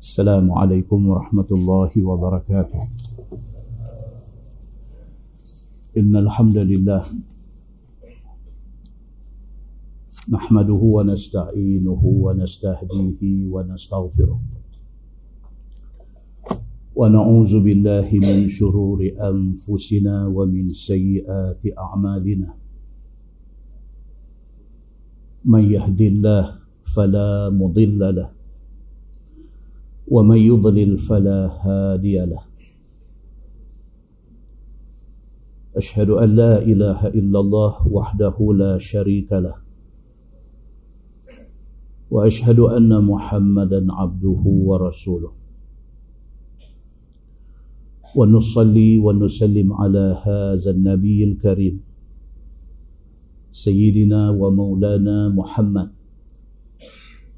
السلام عليكم ورحمة الله وبركاته إن الحمد لله نحمده ونستعينه ونستهديه ونستغفره ونعوذ بالله من شرور أنفسنا ومن سيئات أعمالنا من يهد الله فلا مضل له ومن يضلل فلا هادي له أشهد أن لا إله إلا الله وحده لا شريك له وأشهد أن محمدا عبده ورسوله ونصلي ونسلم على هذا النبي الكريم سيدنا ومولانا محمد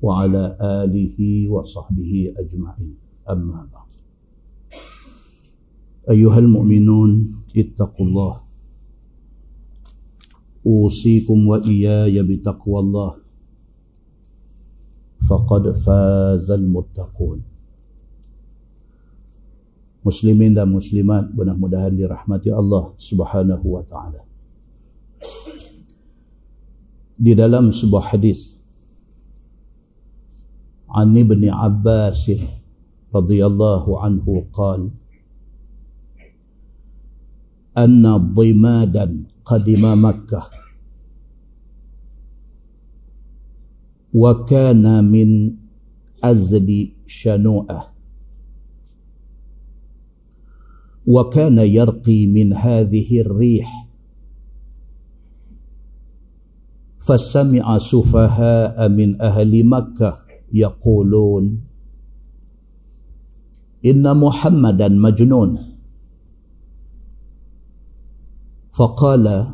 وعلى اله وصحبه اجمعين اما بعد ايها المؤمنون اتقوا الله اوصيكم واياي بتقوى الله فقد فاز المتقون مسلمين dan مسلمات mudah-mudahan dirahmati الله سبحانه وتعالى di dalam sebuah hadis عن ابن عباس رضي الله عنه قال أن ضمادا قدم مكة وكان من أزل شنوءه وكان يرقي من هذه الريح فسمع سفهاء من أهل مكة يقولون إن محمدا مجنون فقال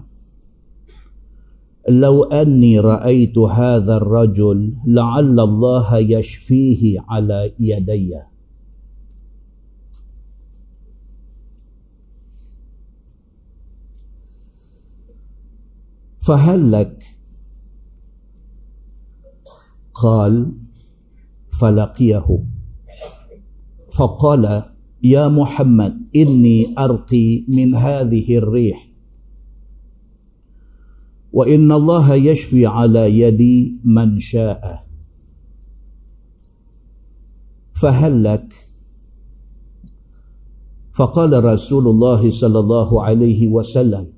لو أني رأيت هذا الرجل لعل الله يشفيه على يدي فهل لك قال فلقيه فقال يا محمد إني أرقي من هذه الريح وإن الله يشفي على يدي من شاء فهل لك فقال رسول الله صلى الله عليه وسلم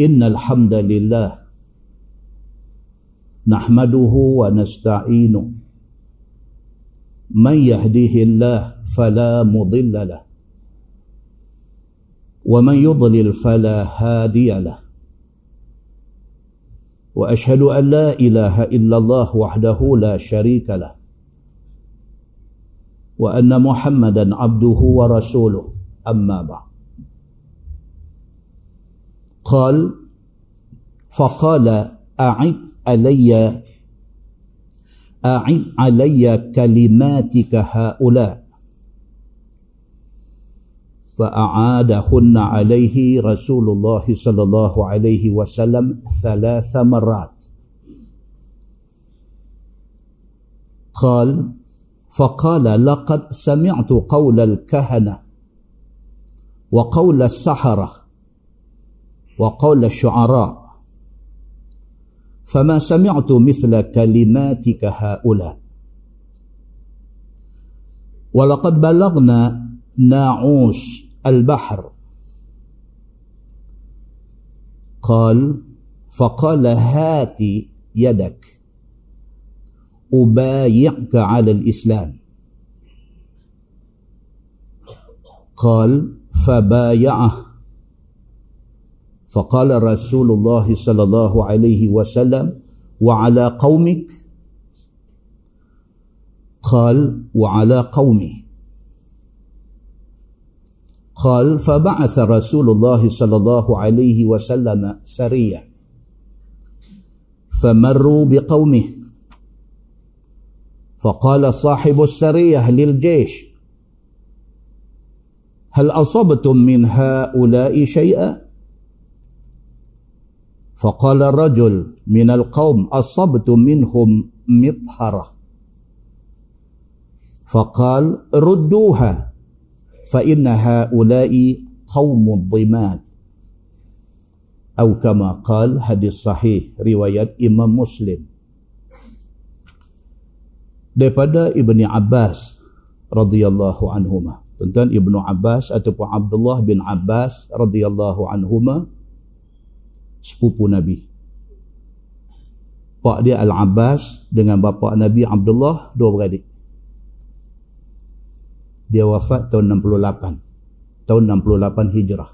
إن الحمد لله نحمده ونستعينه من يهديه الله فلا مضل له ومن يضلل فلا هادي له واشهد ان لا اله الا الله وحده لا شريك له وان محمدا عبده ورسوله اما بعد قال فقال اعد علي أعد علي كلماتك هؤلاء فأعادهن عليه رسول الله صلى الله عليه وسلم ثلاث مرات قال فقال لقد سمعت قول الكهنة وقول السحرة وقول الشعراء فما سمعت مثل كلماتك هؤلاء ولقد بلغنا ناعوس البحر قال فقال هات يدك أبايعك على الإسلام قال فبايعه فقال رسول الله صلى الله عليه وسلم وعلى قومك قال وعلى قومي قال فبعث رسول الله صلى الله عليه وسلم سريه فمروا بقومه فقال صاحب السريه للجيش هل اصبتم من هؤلاء شيئا فقال الرجل من القوم أصبت منهم مطهرة فقال ردوها فإن هؤلاء قوم الضمان أو كما قال حديث صحيح رواية إمام مسلم daripada ابن عباس رضي الله عنهما tentang ابن عباس ataupun Abdullah bin Abbas radhiyallahu anhuma sepupu Nabi. Pak dia Al-Abbas dengan bapa Nabi Abdullah, dua beradik. Dia wafat tahun 68. Tahun 68 Hijrah.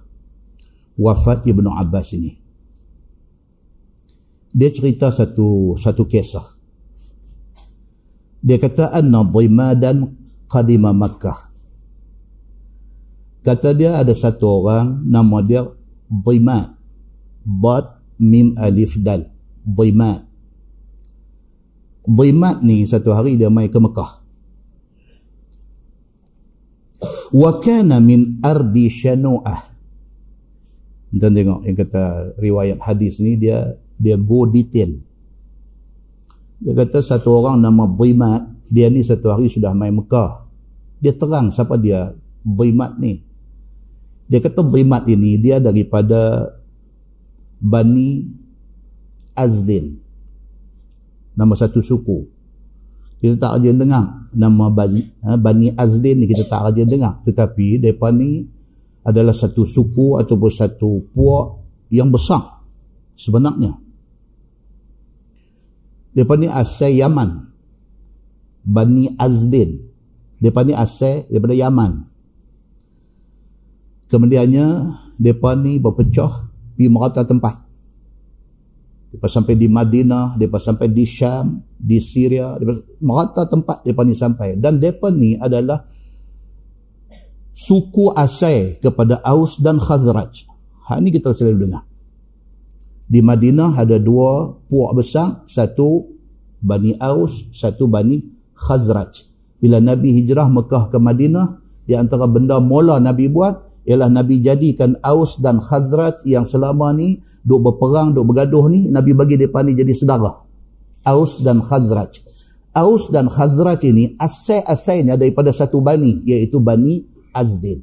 Wafat Ibnu Abbas ini. Dia cerita satu satu kisah. Dia kata anna dhimadan qadima Makkah. Kata dia ada satu orang nama dia Dhimad bad mim alif dal dhimat dhimat ni satu hari dia mai ke Mekah wa kana min ardi shanu'ah dan tengok yang kata riwayat hadis ni dia dia go detail dia kata satu orang nama dhimat dia ni satu hari sudah mai Mekah dia terang siapa dia dhimat ni dia kata dhimat ini dia daripada Bani Azdin. Nama satu suku. Kita tak kerja dengar nama Bani, eh, Bani Azdin ni kita tak kerja dengar. Tetapi mereka ni adalah satu suku ataupun satu puak yang besar sebenarnya. Mereka ni asal Yaman. Bani Azdin. Mereka ni asal daripada Yaman. Kemudiannya, mereka ni berpecah pi merata tempat. Depa sampai di Madinah, depa sampai di Syam, di Syria, depa merata tempat depa ni sampai dan depa ni adalah suku asai kepada Aus dan Khazraj. Ha ni kita selalu dengar. Di Madinah ada dua puak besar, satu Bani Aus, satu Bani Khazraj. Bila Nabi hijrah Mekah ke Madinah, di antara benda mula Nabi buat, ialah Nabi jadikan Aus dan Khazraj yang selama ni duk berperang, duk bergaduh ni, Nabi bagi mereka ni jadi sedara. Aus dan Khazraj. Aus dan Khazraj ini asal-asalnya daripada satu bani, iaitu bani Azdin.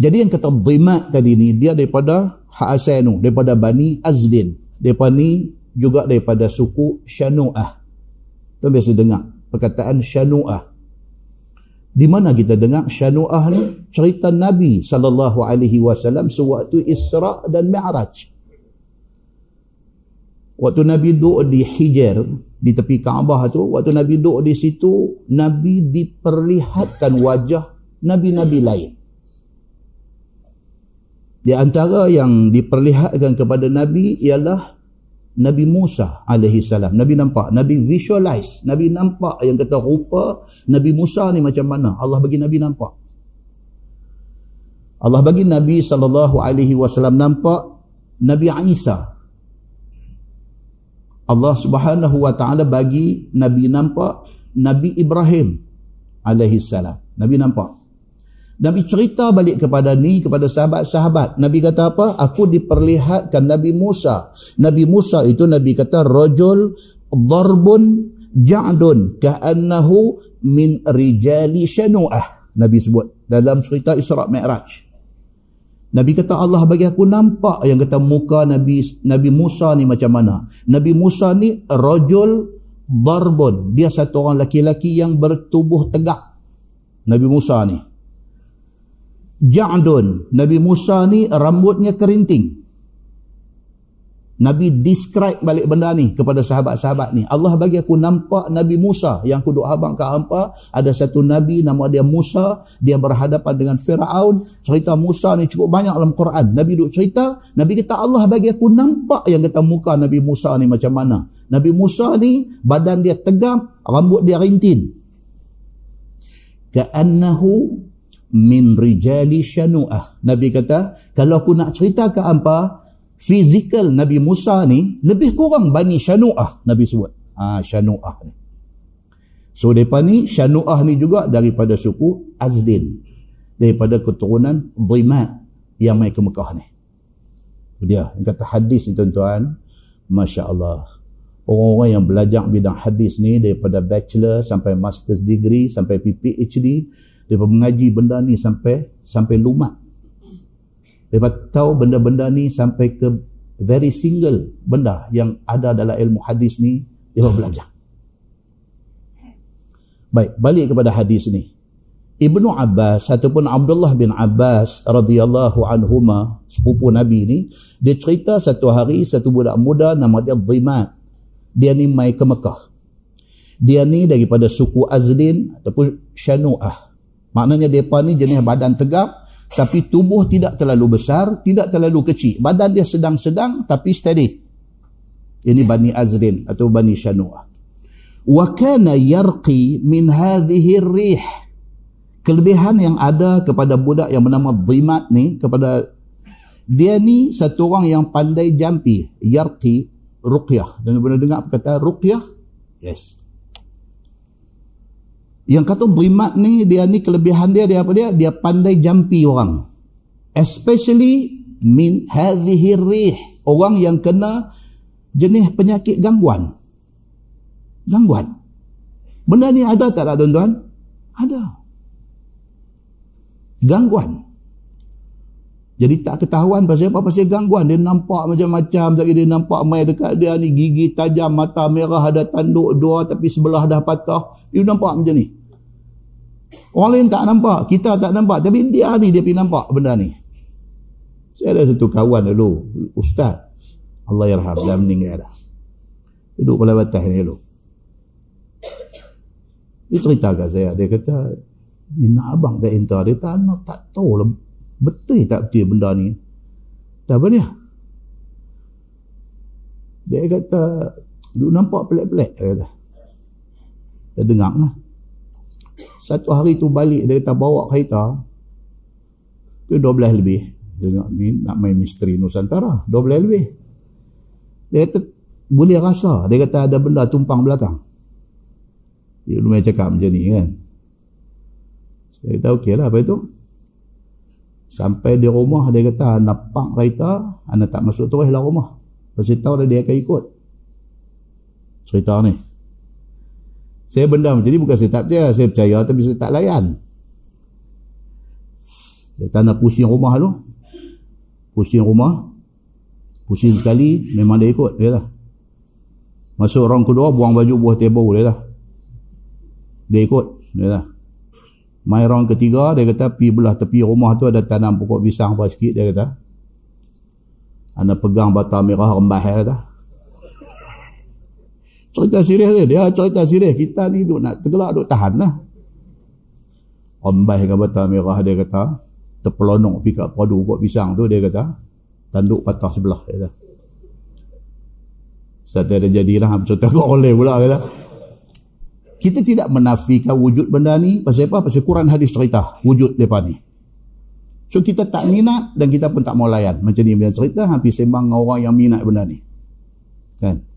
Jadi yang kata Zimat tadi ni, dia daripada Ha'asainu, daripada bani Azdin. Mereka ni juga daripada suku Shanu'ah. Tu biasa dengar perkataan Shanu'ah di mana kita dengar syanuah ni cerita Nabi sallallahu alaihi wasallam sewaktu Isra dan Mi'raj. Waktu Nabi duduk di Hijr di tepi Kaabah tu, waktu Nabi duduk di situ, Nabi diperlihatkan wajah nabi-nabi lain. Di antara yang diperlihatkan kepada Nabi ialah Nabi Musa alaihi salam. Nabi nampak, Nabi visualize, Nabi nampak yang kata rupa Nabi Musa ni macam mana? Allah bagi Nabi nampak. Allah bagi Nabi sallallahu alaihi wasallam nampak Nabi Isa. Allah Subhanahu wa taala bagi Nabi nampak Nabi Ibrahim alaihi salam. Nabi nampak. Nabi cerita balik kepada ni kepada sahabat-sahabat. Nabi kata apa? Aku diperlihatkan Nabi Musa. Nabi Musa itu Nabi kata rajul darbun ja'dun ka'annahu min rijali shanu'ah. Nabi sebut dalam cerita Isra Mi'raj. Nabi kata Allah bagi aku nampak yang kata muka Nabi Nabi Musa ni macam mana. Nabi Musa ni rajul darbun. Dia satu orang lelaki-lelaki yang bertubuh tegak. Nabi Musa ni. Ja'dun. Nabi Musa ni rambutnya kerinting. Nabi describe balik benda ni kepada sahabat-sahabat ni. Allah bagi aku nampak Nabi Musa yang aku duk habang ke hampa. Ada satu Nabi nama dia Musa. Dia berhadapan dengan Fir'aun. Cerita Musa ni cukup banyak dalam Quran. Nabi duk cerita. Nabi kata Allah bagi aku nampak yang kata muka Nabi Musa ni macam mana. Nabi Musa ni badan dia tegap, rambut dia rintin. Ka'annahu min rijali syanu'ah. Nabi kata, kalau aku nak cerita ke apa, fizikal Nabi Musa ni lebih kurang bani syanu'ah Nabi sebut. Ha, syanu'ah ni. So, mereka ni, syanu'ah ni juga daripada suku Azdin. Daripada keturunan Zimat yang main ke Mekah ni. Dia, kata hadis ni tuan-tuan, Masya Allah. Orang-orang yang belajar bidang hadis ni daripada bachelor sampai master's degree sampai PhD Lepas mengaji benda ni sampai sampai lumat. Lepas tahu benda-benda ni sampai ke very single benda yang ada dalam ilmu hadis ni, dia belajar. Baik, balik kepada hadis ni. Ibnu Abbas ataupun Abdullah bin Abbas radhiyallahu anhuma sepupu Nabi ni dia cerita satu hari satu budak muda nama dia Dhimat dia ni mai ke Mekah dia ni daripada suku Azdin ataupun Shanu'ah Maknanya mereka ni jenis badan tegap tapi tubuh tidak terlalu besar, tidak terlalu kecil. Badan dia sedang-sedang tapi steady. Ini Bani Azrin atau Bani Shanua. Wa kana yarqi min hadhihi rih Kelebihan yang ada kepada budak yang bernama Dhimat ni kepada dia ni satu orang yang pandai jampi, yarqi ruqyah. Dan benda-benda. dengar perkataan ruqyah? Yes. Yang kata berimat ni, dia ni kelebihan dia, dia apa dia? Dia pandai jampi orang. Especially min hadhihirrih. Orang yang kena jenis penyakit gangguan. Gangguan. Benda ni ada tak tak tuan-tuan? Ada. Gangguan. Jadi tak ketahuan pasal apa? Pasal gangguan. Dia nampak macam-macam. Tapi dia nampak main dekat dia ni. Gigi tajam, mata merah. Ada tanduk dua tapi sebelah dah patah. Dia nampak macam ni. Orang lain tak nampak, kita tak nampak. Tapi dia ni, dia pergi nampak benda ni. Saya ada satu kawan dulu, ustaz. Allah yarham, dah meninggal dah. Duduk pula batas ni dulu. Dia cerita kat saya, dia kata, ini abang dah entah, dia tak nak, tak tahu lah. Betul tak betul benda ni? Tak apa ni Dia kata, duduk nampak pelik-pelik, dia kata. Dia dengar lah satu hari tu balik dia kata bawa kereta tu 12 lebih tengok ni nak main misteri Nusantara 12 lebih dia kata boleh rasa dia kata ada benda tumpang belakang dia lumayan cakap macam ni kan saya kata okey lah apa itu sampai di rumah dia kata nak park kereta anda tak masuk terus lah rumah pasti tahu dia akan ikut cerita ni saya benda macam ni bukan saya tak percaya saya percaya tapi saya tak layan dia tanda pusing rumah tu pusing rumah pusing sekali memang dia ikut dia lah masuk orang kedua buang baju buah tebau dia lah dia ikut dia lah main orang ketiga dia kata pi belah tepi rumah tu ada tanam pokok pisang apa sikit dia kata anda pegang batang merah rembah dia kata Cerita serius dia. Dia cerita serius. Kita ni duk nak tergelak, duk tahanlah. lah. Ambai kata merah dia kata. Terpelonok pergi kat padu kot pisang tu dia kata. Tanduk patah sebelah. Dia kata. Satu ada jadilah. Cerita kau oleh pula kata. Kita tidak menafikan wujud benda ni. Pasal apa? Pasal Quran hadis cerita. Wujud mereka ni. So kita tak minat dan kita pun tak mau layan. Macam ni yang cerita hampir sembang dengan orang yang minat benda ni. Kan?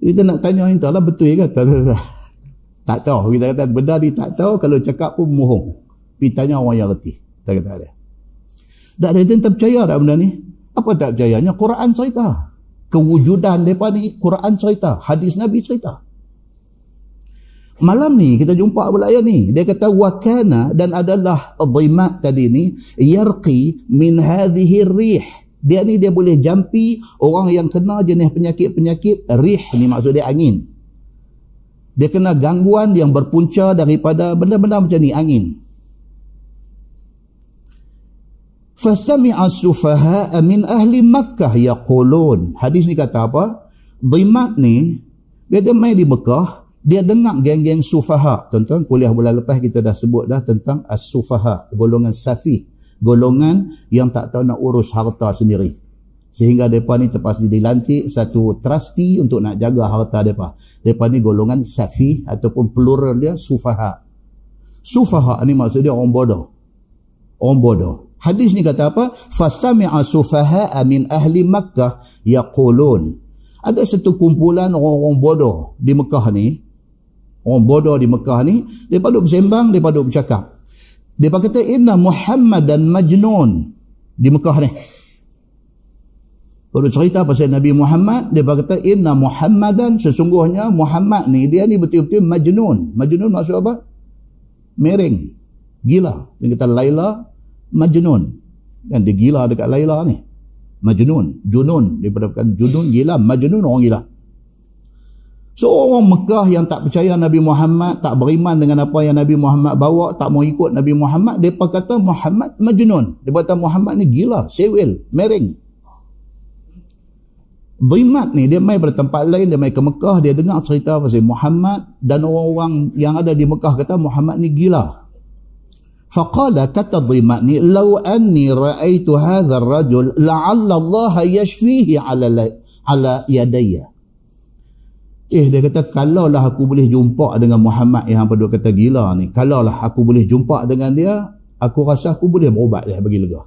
kita nak tanya orang lah betul ke tak tak, tak. tahu kita kata benda ni tak tahu kalau cakap pun mohong pergi tanya orang yang reti kita kata dia tak ada yang tak percaya tak benda ni apa tak percayanya Quran cerita kewujudan mereka ni Quran cerita hadis Nabi cerita malam ni kita jumpa abul ayah ni dia kata wakana dan adalah dhimat tadi ni yarqi min hadhihi rih dia ni dia boleh jampi orang yang kena jenis penyakit-penyakit rih ni maksud dia angin. Dia kena gangguan yang berpunca daripada benda-benda macam ni angin. Fasami'a sufaha'a min ahli Makkah yaqulun. Hadis ni kata apa? Dhimat ni dia ada main di Mekah, dia dengar geng-geng sufaha. Tonton kuliah bulan lepas kita dah sebut dah tentang as-sufaha, golongan safih golongan yang tak tahu nak urus harta sendiri. Sehingga mereka ni terpaksa dilantik satu trustee untuk nak jaga harta mereka. Mereka ni golongan safi ataupun plural dia sufaha. Sufaha ni maksud dia orang bodoh. Orang bodoh. Hadis ni kata apa? Fasami'a sufaha'a min ahli Makkah yaqulun. Ada satu kumpulan orang-orang bodoh di Mekah ni. Orang bodoh di Mekah ni. Mereka duduk bersembang, mereka duduk bercakap. Dia kata inna Muhammad dan Majnun di Mekah ni. Kalau cerita pasal Nabi Muhammad, dia kata inna dan sesungguhnya Muhammad ni dia ni betul-betul Majnun. Majnun maksud apa? Mereng, Gila. Yang kata Laila Majnun. Kan dia gila dekat Laila ni. Majnun. Junun. Daripada kan junun gila. Majnun orang gila. Orang Mekah yang tak percaya Nabi Muhammad, tak beriman dengan apa yang Nabi Muhammad bawa, tak mau ikut Nabi Muhammad, mereka kata Muhammad majnun. Mereka kata Muhammad ni gila, sewil, mereng, Zimat ni, dia mai pada tempat lain, dia mai ke Mekah, dia dengar cerita pasal Muhammad dan orang-orang yang ada di Mekah kata Muhammad ni gila. Faqala kata Zimat ni, Lau anni ra'aitu hadha rajul, la'alla Allah yashfihi ala, ala yadayah. Eh dia kata lah aku boleh jumpa dengan Muhammad yang hampa dua kata gila ni. Kalau lah aku boleh jumpa dengan dia, aku rasa aku boleh berubat dia bagi lega.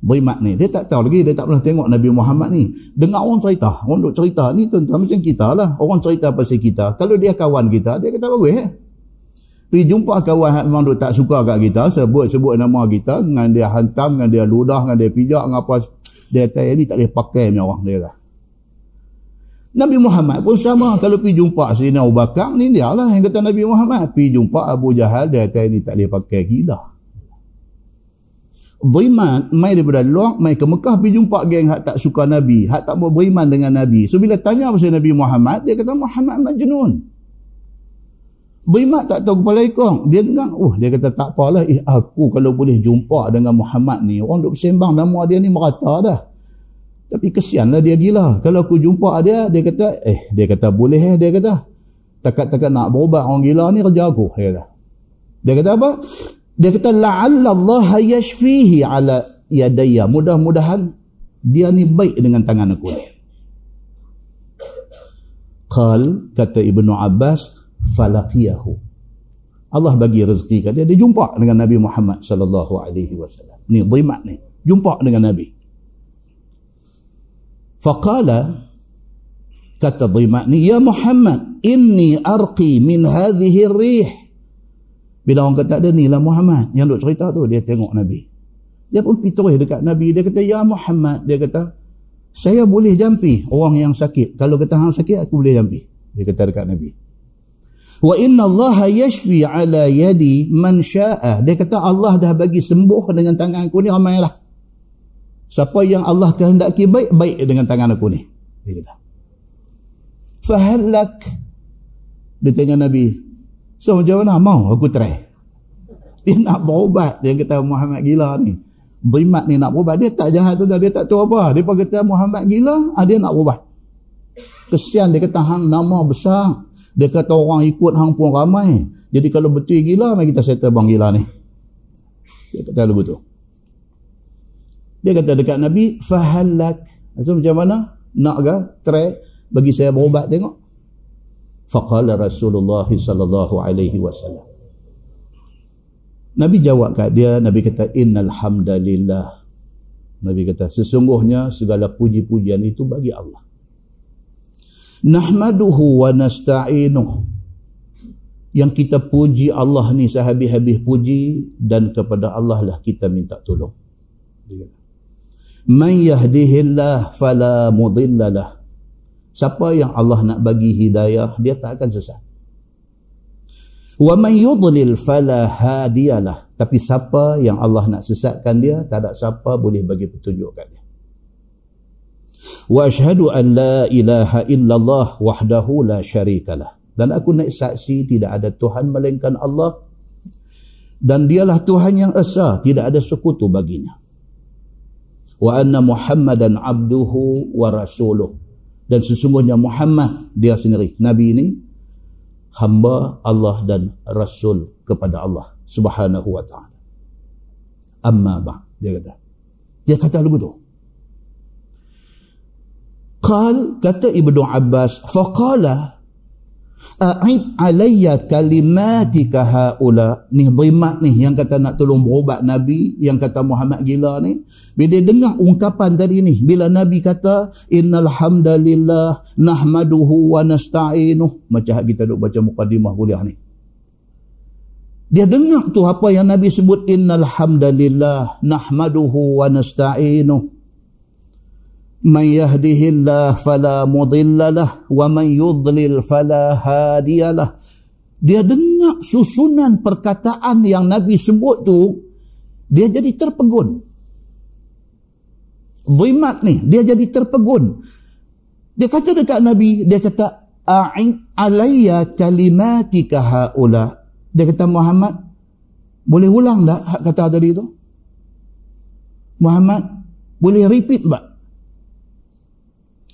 Berimat ni. Dia tak tahu lagi, dia tak pernah tengok Nabi Muhammad ni. Dengar orang cerita. Orang duk cerita ni tuan-tuan macam kita lah. Orang cerita pasal kita. Kalau dia kawan kita, dia kata bagus eh. Pergi jumpa kawan yang memang duk tak suka kat kita, sebut-sebut nama kita, dengan dia hantam, dengan dia ludah, dengan dia pijak, dengan apa. Dia kata, ini eh, tak boleh pakai ni orang. Dia lah. Nabi Muhammad pun sama kalau pergi jumpa Sayyidina Abu Bakar ni dia lah yang kata Nabi Muhammad pergi jumpa Abu Jahal dia kata ini tak boleh pakai gila beriman mai daripada luar mai ke Mekah pergi jumpa geng hak tak suka Nabi hak tak mau beriman dengan Nabi so bila tanya pasal Nabi Muhammad dia kata Muhammad majnun beriman tak tahu kepala ikon dia dengar oh dia kata tak apalah eh aku kalau boleh jumpa dengan Muhammad ni orang duk sembang nama dia ni merata dah tapi kesianlah dia gila. Kalau aku jumpa dia, dia kata, eh, dia kata boleh eh, dia kata. Takat-takat nak berubat orang gila ni kerja aku. Dia kata. Dia kata apa? Dia kata, la'allallah yashfihi ala yadaya. Mudah-mudahan dia ni baik dengan tangan aku ni. Qal, kata Ibnu Abbas, falakiyahu. Allah bagi rezeki kat dia. Dia jumpa dengan Nabi Muhammad sallallahu alaihi wasallam. Ni dhimat ni. Jumpa dengan Nabi. Faqala kata Dhimani, "Ya Muhammad, inni arqi min hadhihi rih." Bila orang kata ada ni lah Muhammad yang duk cerita tu dia tengok Nabi. Dia pun pergi terus dekat Nabi dia kata, "Ya Muhammad," dia kata, "Saya boleh jampi orang yang sakit. Kalau kata hang sakit aku boleh jampi." Dia kata dekat Nabi. Wa inna Allah yashfi ala yadi man sya'a. Dia kata Allah dah bagi sembuh dengan tanganku ni ramailah. Siapa yang Allah kehendaki baik, baik dengan tangan aku ni. Dia kata. Fahallak. Dia tanya Nabi. So macam mana? Mau aku try. Dia nak berubat. Dia kata Muhammad gila ni. Berimat ni nak berubat. Dia tak jahat tu dah. Dia tak tahu apa. Dia pun kata Muhammad gila. Ah, dia nak berubat. Kesian dia kata hang nama besar. Dia kata orang ikut hang pun ramai. Jadi kalau betul gila, mari kita settle bang gila ni. Dia kata lagu tu. Dia kata dekat Nabi, fahalak. Maksudnya macam mana? Nak ke? Try bagi saya berubat tengok. Faqala Rasulullah sallallahu alaihi wasallam. Nabi jawab kat dia, Nabi kata innal hamdalillah. Nabi kata sesungguhnya segala puji-pujian itu bagi Allah. Nahmaduhu wa nasta'inuh. Yang kita puji Allah ni sehabis-habis puji dan kepada Allah lah kita minta tolong. Dia kata man yahdihillah fala mudillalah siapa yang Allah nak bagi hidayah dia tak akan sesat wa man yudlil fala hadiyalah tapi siapa yang Allah nak sesatkan dia tak ada siapa boleh bagi petunjuk kat dia wa ashhadu an la ilaha illallah wahdahu la syarikalah dan aku nak saksi tidak ada Tuhan melainkan Allah dan dialah Tuhan yang esa tidak ada sekutu baginya wa anna muhammadan abduhu wa rasuluh dan sesungguhnya Muhammad dia sendiri nabi ini hamba Allah dan rasul kepada Allah subhanahu wa taala amma ba dia kata dia kata lagu tu qal kata ibnu abbas faqala A'id alayya kalimatika haula. Ni zimmat ni yang kata nak tolong berubat Nabi, yang kata Muhammad gila ni. Bila dengar ungkapan tadi ni, bila Nabi kata innal hamdalillah nahmaduhu wa nasta'inuh. Macam kita duk baca mukadimah kuliah ni. Dia dengar tu apa yang Nabi sebut innal hamdalillah nahmaduhu wa nasta'inuh. من يهده الله فلا مضل له ومن يضلل فلا هادي له dia dengar susunan perkataan yang Nabi sebut tu dia jadi terpegun zimat ni dia jadi terpegun dia kata dekat Nabi dia kata a'in alayya kalimatika haula dia kata Muhammad boleh ulang tak kata tadi tu Muhammad boleh repeat tak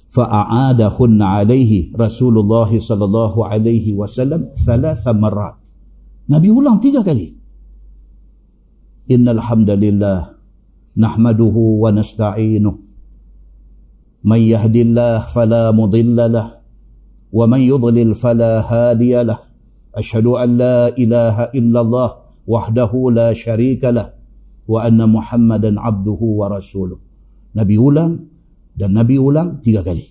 فأعادهن عليه Rasulullah sallallahu alaihi wasallam thalatha marrat. Nabi ulang tiga kali. Innal hamdalillah nahmaduhu wa nasta'inuh. Man yahdillah fala mudilla lah wa man yudlil fala hadiya lah. Ashhadu an la ilaha illallah wahdahu la syarika lah wa anna Muhammadan abduhu wa rasuluh. Nabi ulang Dan Nabi ulang tiga kali.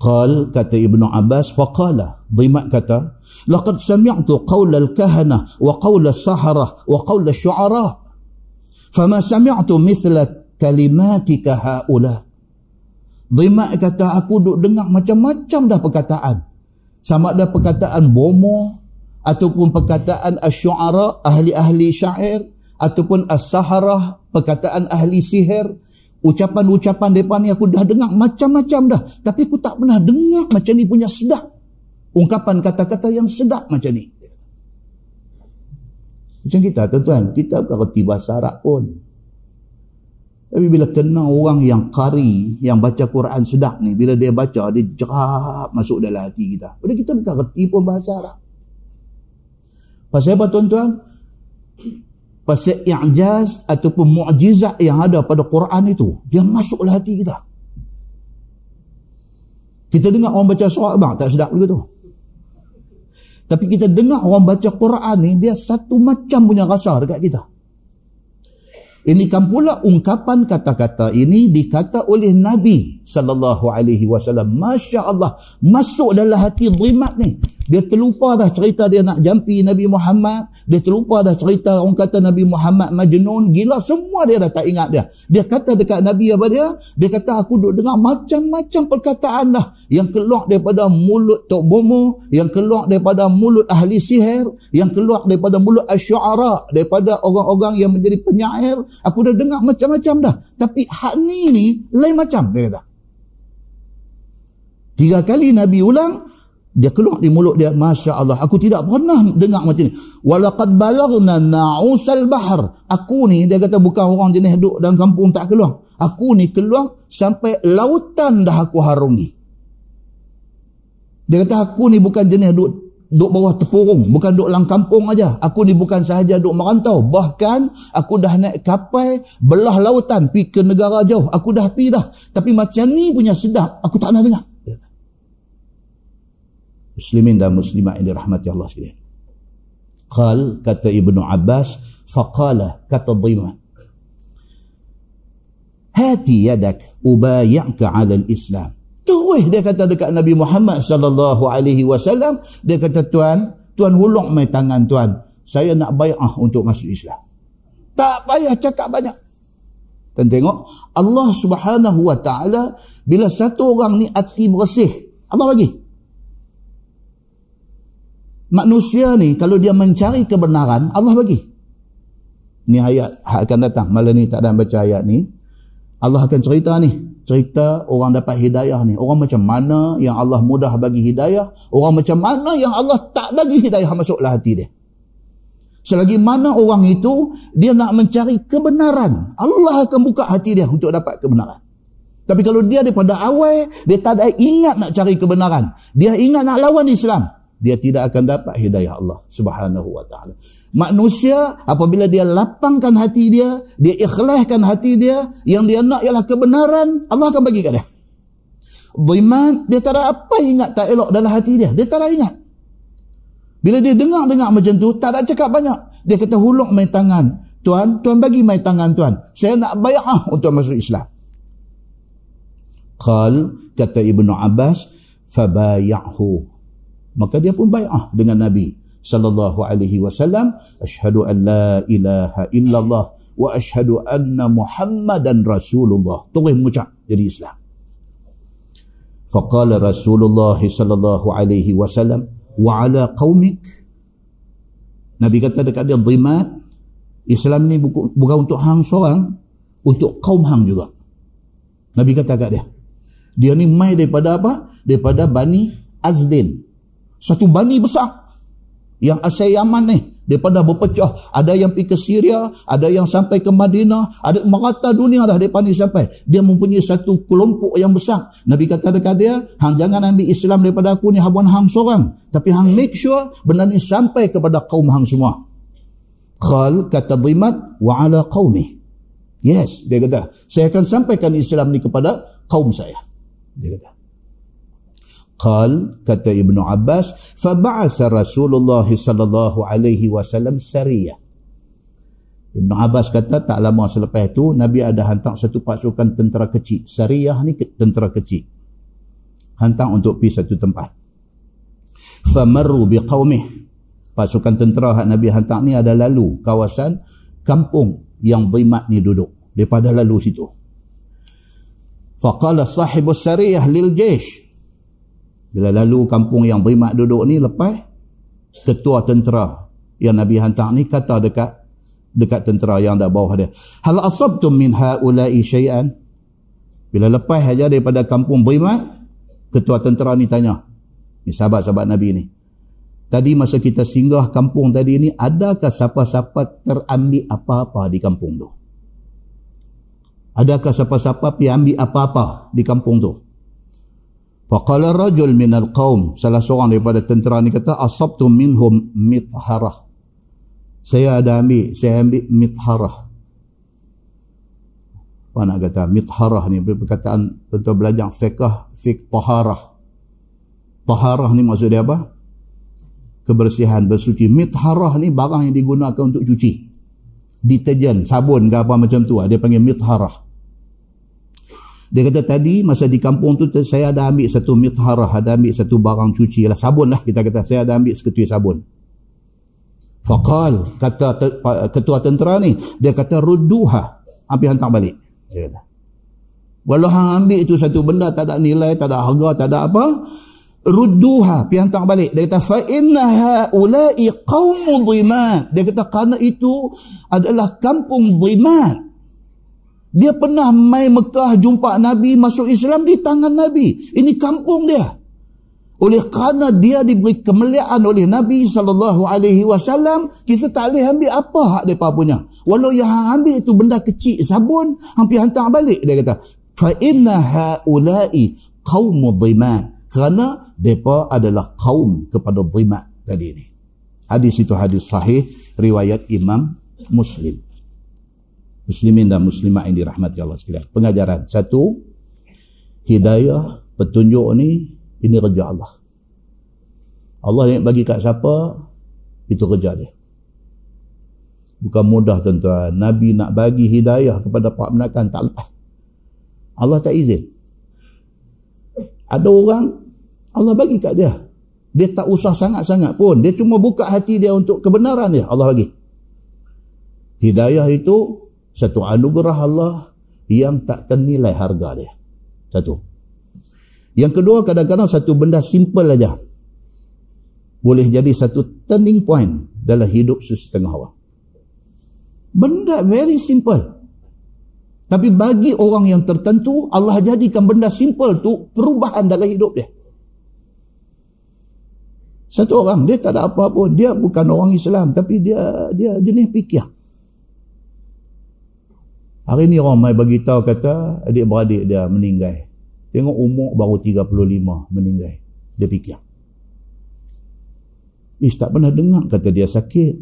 Qal kata Ibnu Abbas wa qala dhimak kata laqad sami'tu qawl al-kahana wa qawl as-sahara wa qawl as-syu'ara fama sami'tu mithla kalimatika haula dhimak kata aku duk dengar macam-macam dah perkataan sama ada perkataan bomo ataupun perkataan as-syu'ara ahli-ahli syair ataupun as-sahara perkataan ahli sihir Ucapan-ucapan mereka ni aku dah dengar macam-macam dah. Tapi aku tak pernah dengar macam ni punya sedap. Ungkapan kata-kata yang sedap macam ni. Macam kita tuan-tuan, kita bukan reti bahasa Arab pun. Tapi bila kena orang yang kari, yang baca Quran sedap ni, bila dia baca, dia jerap masuk dalam hati kita. Bila kita bukan reti pun bahasa Arab. Pasal apa tuan-tuan? pasal i'jaz ataupun mu'jizat yang ada pada Quran itu dia masuklah hati kita kita dengar orang baca surat abang tak sedap juga tu tapi kita dengar orang baca Quran ni dia satu macam punya rasa dekat kita ini kan pula ungkapan kata-kata ini dikata oleh Nabi saw. Masya-Allah, masuk dalam hati zimat ni. Dia terlupa dah cerita dia nak jampi Nabi Muhammad. Dia terlupa dah cerita orang kata Nabi Muhammad majnun. Gila semua dia dah tak ingat dia. Dia kata dekat Nabi apa dia? Dia kata aku duduk dengar macam-macam perkataan dah. Yang keluar daripada mulut Tok Bomo. Yang keluar daripada mulut ahli sihir. Yang keluar daripada mulut asyuara. Daripada orang-orang yang menjadi penyair. Aku dah dengar macam-macam dah. Tapi hak ni ni lain macam dia kata. Tiga kali Nabi ulang, dia keluar di mulut dia, Masya Allah, aku tidak pernah dengar macam ni. Walakad balagna na'usal bahar. Aku ni, dia kata bukan orang jenis duduk dalam kampung tak keluar. Aku ni keluar sampai lautan dah aku harungi. Dia kata aku ni bukan jenis duduk, duduk bawah tepurung. Bukan duduk dalam kampung aja. Aku ni bukan sahaja duduk merantau. Bahkan aku dah naik kapal belah lautan pergi ke negara jauh. Aku dah pergi dah. Tapi macam ni punya sedap, aku tak nak dengar muslimin dan muslimat yang dirahmati Allah sekalian. Qal kata Ibnu Abbas faqala kata Dhimah Hati yadak ubayaka ala al-Islam. Terus dia kata dekat Nabi Muhammad sallallahu alaihi wasallam, dia kata tuan, tuan hulung mai tangan tuan. Saya nak bai'ah untuk masuk Islam. Tak payah cakap banyak. Tuan tengok, Allah Subhanahu wa taala bila satu orang ni hati bersih, Allah bagi. Manusia ni kalau dia mencari kebenaran, Allah bagi. Ni ayat akan datang. Malam ni tak ada yang baca ayat ni. Allah akan cerita ni. Cerita orang dapat hidayah ni. Orang macam mana yang Allah mudah bagi hidayah. Orang macam mana yang Allah tak bagi hidayah masuklah hati dia. Selagi mana orang itu dia nak mencari kebenaran. Allah akan buka hati dia untuk dapat kebenaran. Tapi kalau dia daripada awal, dia tak ada ingat nak cari kebenaran. Dia ingat nak lawan Islam dia tidak akan dapat hidayah Allah Subhanahu wa taala. Manusia apabila dia lapangkan hati dia, dia ikhlaskan hati dia, yang dia nak ialah kebenaran, Allah akan bagi kat dia. Zaman dia tak ada apa ingat tak elok dalam hati dia, dia tak ada ingat. Bila dia dengar-dengar macam tu, tak ada cakap banyak. Dia kata hulung main tangan. Tuan, tuan bagi main tangan tuan. Saya nak bayar untuk masuk Islam. Qal kata Ibnu Abbas, fabayahu maka dia pun bai'ah dengan Nabi sallallahu alaihi wasallam asyhadu an la ilaha illallah wa asyhadu anna muhammadan rasulullah terus mengucap jadi Islam faqala rasulullah sallallahu alaihi wasallam wa ala qaumik Nabi kata dekat dia zimat Islam ni bukan untuk hang seorang untuk kaum hang juga Nabi kata kat dia dia ni mai daripada apa daripada bani Azdin satu bani besar yang asal Yaman ni daripada berpecah ada yang pergi ke Syria ada yang sampai ke Madinah ada merata dunia dah depan ni sampai dia mempunyai satu kelompok yang besar Nabi kata dekat dia hang jangan ambil Islam daripada aku ni habuan hang seorang tapi hang make sure benda ni sampai kepada kaum hang semua khal kata zimat wa ala qaumi yes dia kata saya akan sampaikan Islam ni kepada kaum saya dia kata Qal kata Ibnu Abbas fa ba'atha Rasulullah sallallahu alaihi wasallam sariyah. Ibnu Abbas kata tak lama selepas itu Nabi ada hantar satu pasukan tentera kecil. Sariyah ni tentera kecil. Hantar untuk pergi satu tempat. bi biqaumih. Pasukan tentera yang Nabi hantar ni ada lalu kawasan kampung yang Zimat ni duduk. Daripada lalu situ. Faqala sahibu sariyah lil jesh. Bila lalu kampung yang berimak duduk ni lepas ketua tentera yang Nabi hantar ni kata dekat dekat tentera yang ada bawah dia. Hal asabtum min haula'i syai'an? Bila lepas aja daripada kampung berimak ketua tentera ni tanya. Ni sahabat-sahabat Nabi ni. Tadi masa kita singgah kampung tadi ni adakah siapa-siapa terambil apa-apa di kampung tu? Adakah siapa-siapa pi ambil apa-apa di kampung tu? Faqala rajul min al-qaum, salah seorang daripada tentera ni kata asabtu minhum mitharah. Saya ada ambil, saya ambil mitharah. Apa kata mitharah ni perkataan tentu belajar fiqh fiqh taharah. Taharah ni maksud dia apa? Kebersihan, bersuci. Mitharah ni barang yang digunakan untuk cuci. Deterjen, sabun ke apa macam tu. Dia panggil mitharah. Dia kata tadi masa di kampung tu saya ada ambil satu mitharah, ada ambil satu barang cuci lah sabun lah kita kata saya ada ambil seketul sabun. Fakal kata ketua tentera ni dia kata ruduha, ambil hantar balik. Dia kata. Walau hang ambil itu satu benda tak ada nilai, tak ada harga, tak ada apa, Ruduha, pi hantar balik. Dia kata fa'inna inna haula'i qaumun dhimat. Dia kata kerana itu adalah kampung dhimat. Dia pernah mai Mekah jumpa Nabi masuk Islam di tangan Nabi. Ini kampung dia. Oleh kerana dia diberi kemuliaan oleh Nabi sallallahu alaihi wasallam, kita tak boleh ambil apa hak depa punya. Walau yang ambil itu benda kecil sabun, hang pi hantar balik dia kata. Fa inna haula'i qaumud dhiman. Kerana depa adalah kaum kepada dhiman tadi ini. Hadis itu hadis sahih riwayat Imam Muslim muslimin dan Muslimah yang dirahmati Allah sekalian. Pengajaran satu, hidayah, petunjuk ni ini kerja Allah. Allah yang bagi kat siapa itu kerja dia. Bukan mudah tuan-tuan. Nabi nak bagi hidayah kepada Pak Menakan tak lepas. Allah tak izin. Ada orang Allah bagi kat dia. Dia tak usah sangat-sangat pun. Dia cuma buka hati dia untuk kebenaran dia. Allah bagi. Hidayah itu satu anugerah Allah yang tak ternilai harga dia. Satu. Yang kedua kadang-kadang satu benda simple aja boleh jadi satu turning point dalam hidup sesetengah orang. Benda very simple. Tapi bagi orang yang tertentu, Allah jadikan benda simple tu perubahan dalam hidup dia. Satu orang, dia tak ada apa-apa. Dia bukan orang Islam. Tapi dia dia jenis fikir. Hari ni ramai bagi tahu kata adik-beradik dia meninggal. Tengok umur baru 35 meninggal. Dia fikir. Ish tak pernah dengar kata dia sakit.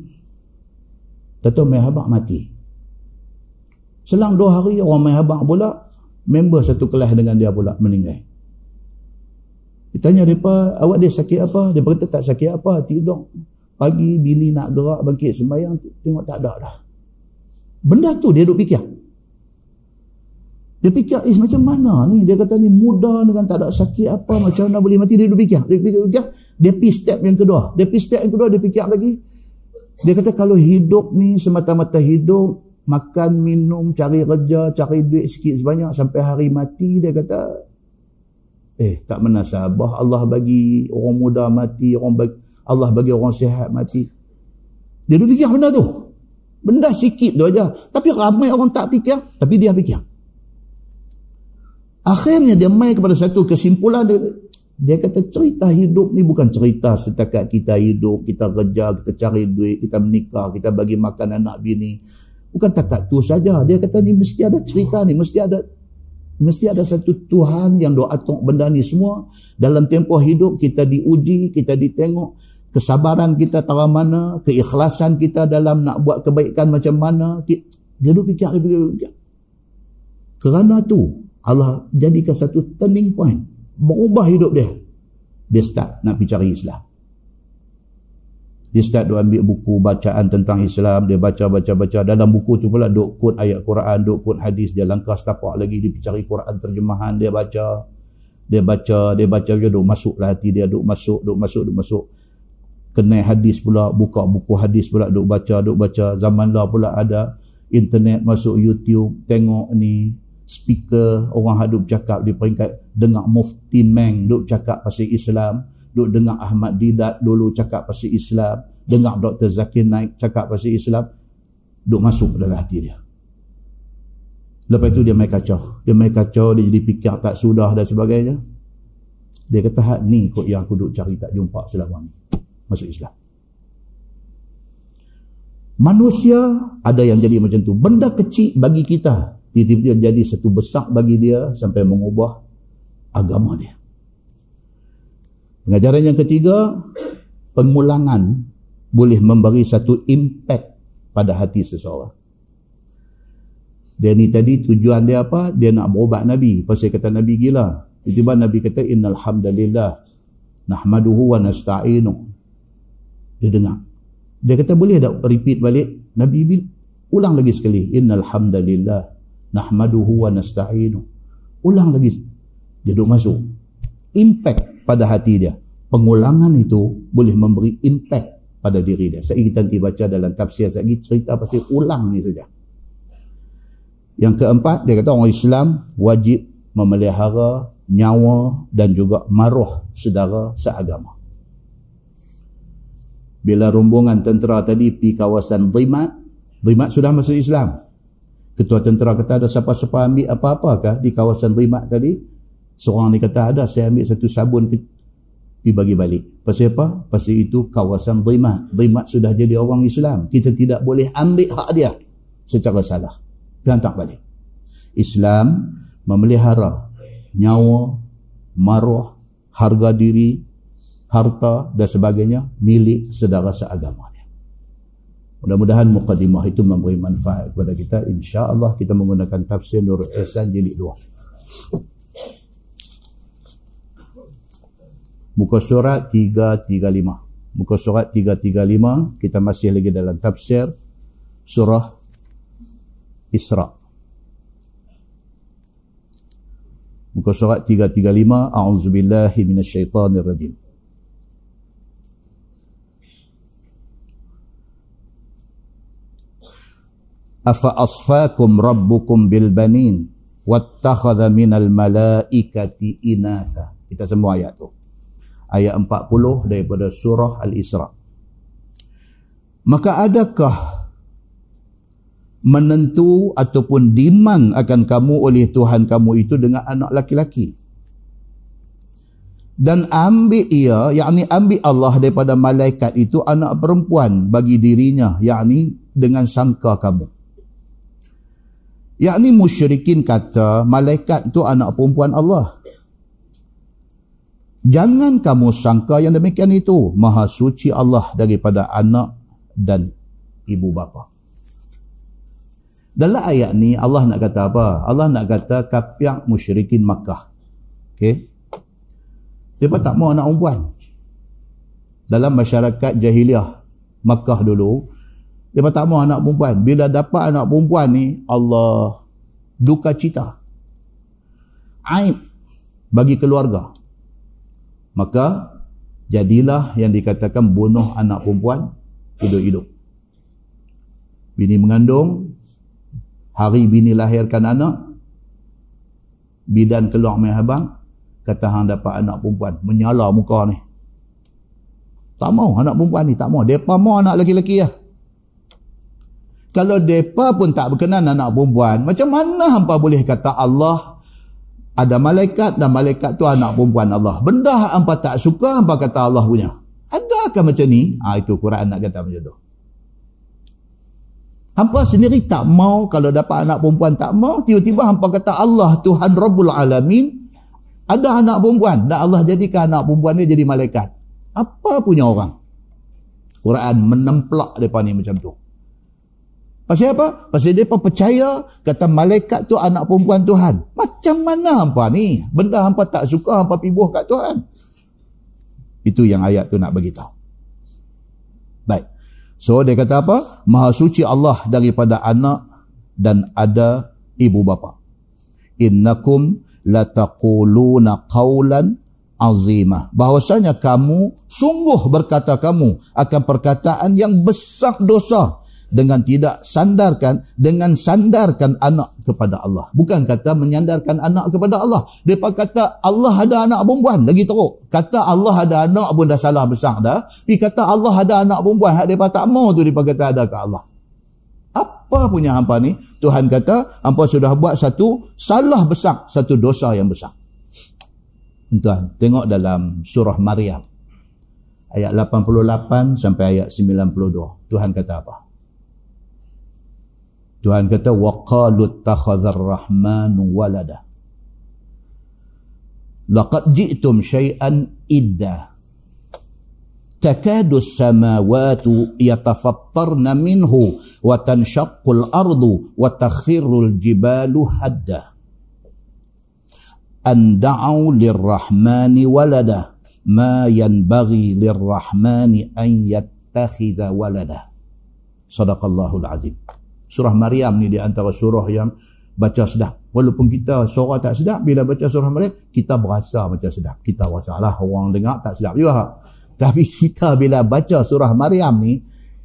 Tentu mehabak mati. Selang dua hari orang mehabak pula, member satu kelas dengan dia pula meninggal. Dia tanya awak dia sakit apa? Dia berkata tak sakit apa, tidur. Pagi bini nak gerak bangkit sembahyang, tengok tak ada dah. Benda tu dia duduk fikir. Dia fikir, eh macam mana ni? Dia kata ni mudah dengan tak ada sakit apa, macam mana boleh mati? Dia duduk fikir. Dia fikir, fikir. Dia pergi step yang kedua. Dia pergi step yang kedua, dia fikir lagi. Dia kata, kalau hidup ni semata-mata hidup, makan, minum, cari kerja, cari duit sikit sebanyak, sampai hari mati, dia kata, eh tak menasabah Allah bagi orang muda mati, orang bagi, Allah bagi orang sihat mati. Dia duduk fikir benda tu. Benda sikit tu aja. Tapi ramai orang tak fikir, tapi dia fikir. Akhirnya dia main kepada satu kesimpulan dia kata, dia kata cerita hidup ni bukan cerita setakat kita hidup, kita kerja, kita cari duit, kita menikah, kita bagi makan anak bini. Bukan tak tak tu saja. Dia kata ni mesti ada cerita ni, mesti ada mesti ada satu Tuhan yang doa atok benda ni semua. Dalam tempoh hidup kita diuji, kita ditengok kesabaran kita tahu mana, keikhlasan kita dalam nak buat kebaikan macam mana. Dia duk fikir, fikir, fikir. Kerana tu, Allah jadikan satu turning point berubah hidup dia dia start nak pergi cari Islam dia start dia ambil buku bacaan tentang Islam dia baca baca baca dalam buku tu pula duk kut ayat Quran duk kut hadis dia langkah setapak lagi dia cari Quran terjemahan dia baca dia baca dia baca dia duk masuklah hati dia duk masuk duk masuk duk masuk Kena hadis pula buka buku hadis pula duk baca duk baca zaman lah pula ada internet masuk YouTube tengok ni speaker orang hadup cakap di peringkat dengar mufti meng duk cakap pasal Islam duk dengar Ahmad Didat dulu cakap pasal Islam dengar Dr. Zakir Naik cakap pasal Islam duk masuk ke dalam hati dia lepas itu dia main kacau dia main kacau dia jadi fikir tak sudah dan sebagainya dia kata hak ni kot yang aku duk cari tak jumpa selama ni masuk Islam manusia ada yang jadi macam tu benda kecil bagi kita tiba-tiba jadi satu besar bagi dia sampai mengubah agama dia. Pengajaran yang ketiga, pengulangan boleh memberi satu impact pada hati seseorang. Dia ni tadi tujuan dia apa? Dia nak berubat Nabi. Pasal kata Nabi gila. Tiba-tiba Nabi kata, Innalhamdulillah. Nahmaduhu wa nasta'inu. Dia dengar. Dia kata, boleh tak repeat balik? Nabi ulang lagi sekali. Innalhamdulillah nahmaduhu wa nasta'inu. Ulang lagi. Dia duduk masuk. Impact pada hati dia. Pengulangan itu boleh memberi impact pada diri dia. Saya kita nanti baca dalam tafsir saya cerita pasti ulang ni saja. Yang keempat, dia kata orang Islam wajib memelihara nyawa dan juga maruah saudara seagama. Bila rombongan tentera tadi pergi kawasan Zimat, Zimat sudah masuk Islam. Ketua tentera kata ada siapa-siapa ambil apa-apakah di kawasan rimak tadi? Seorang ni kata ada saya ambil satu sabun ke pi bagi balik. Pasal apa? Pasal itu kawasan rimak. Rimak sudah jadi orang Islam. Kita tidak boleh ambil hak dia secara salah. Dan tak balik. Islam memelihara nyawa, maruah, harga diri, harta dan sebagainya milik sedara seagama. Mudah-mudahan mukadimah itu memberi manfaat kepada kita. Insya Allah kita menggunakan tafsir Nur Ihsan jilid 2. Muka surat 335. Muka surat 335. Kita masih lagi dalam tafsir surah Isra. Muka surat 335. A'udzubillahiminasyaitanirrajim. afa asfakum rabbukum bil banin wattakhadha minal malaikati inatha kita semua ayat tu ayat 40 daripada surah al-isra maka adakah menentu ataupun diman akan kamu oleh Tuhan kamu itu dengan anak laki-laki dan ambil ia yakni ambil Allah daripada malaikat itu anak perempuan bagi dirinya yakni dengan sangka kamu yang ni musyrikin kata malaikat tu anak perempuan Allah. Jangan kamu sangka yang demikian itu maha suci Allah daripada anak dan ibu bapa. Dalam ayat ni Allah nak kata apa? Allah nak kata kafir musyrikin Makkah. Okey. Depa tak mahu anak perempuan. Dalam masyarakat jahiliah Makkah dulu, dia pertama anak perempuan. Bila dapat anak perempuan ni, Allah duka cita. Aib bagi keluarga. Maka, jadilah yang dikatakan bunuh anak perempuan hidup-hidup. Bini mengandung, hari bini lahirkan anak, bidan keluar main habang, kata hang dapat anak perempuan. Menyala muka ni. Tak mau anak perempuan ni, tak mau. Depa mau anak lelaki-lelaki lah. Ya. Kalau mereka pun tak berkenan anak perempuan, macam mana hampa boleh kata Allah ada malaikat dan malaikat tu anak perempuan Allah. Benda hampa tak suka, hampa kata Allah punya. Adakah macam ni? Ha, itu Quran nak kata macam tu. Hampa sendiri tak mau kalau dapat anak perempuan tak mau tiba-tiba hampa kata Allah Tuhan Rabbul Alamin ada anak perempuan dan Allah jadikan anak perempuan dia jadi malaikat. Apa punya orang? Quran menemplak depan ni macam tu. Pasal apa? Pasal mereka percaya kata malaikat tu anak perempuan Tuhan. Macam mana hampa ni? Benda hampa tak suka hampa pibuh kat Tuhan. Itu yang ayat tu nak beritahu. Baik. So dia kata apa? Maha suci Allah daripada anak dan ada ibu bapa. Innakum lataquluna qawlan azimah. Bahwasanya kamu sungguh berkata kamu akan perkataan yang besar dosa dengan tidak sandarkan dengan sandarkan anak kepada Allah bukan kata menyandarkan anak kepada Allah depa kata Allah ada anak perempuan lagi teruk kata Allah ada anak pun dah salah besar dah tapi kata Allah ada anak perempuan hak depa tak mau tu depa kata ada ke Allah apa punya hampa ni Tuhan kata hampa sudah buat satu salah besar satu dosa yang besar tuan tengok dalam surah Maryam ayat 88 sampai ayat 92 Tuhan kata apa Tuhan kata waqalu takhazar rahman walada. Laqad ji'tum syai'an idda. Takadu samawati yatafattarna minhu wa tanshaqqu al ardu wa takhiru al jibalu hadda. An da'u lirrahmani walada ma yanbaghi lirrahmani an yattakhidha walada. Sadaqallahul azim. surah Maryam ni di antara surah yang baca sedap. Walaupun kita suara tak sedap, bila baca surah Maryam, kita berasa macam sedap. Kita berasa lah, orang dengar tak sedap juga. Tapi kita bila baca surah Maryam ni,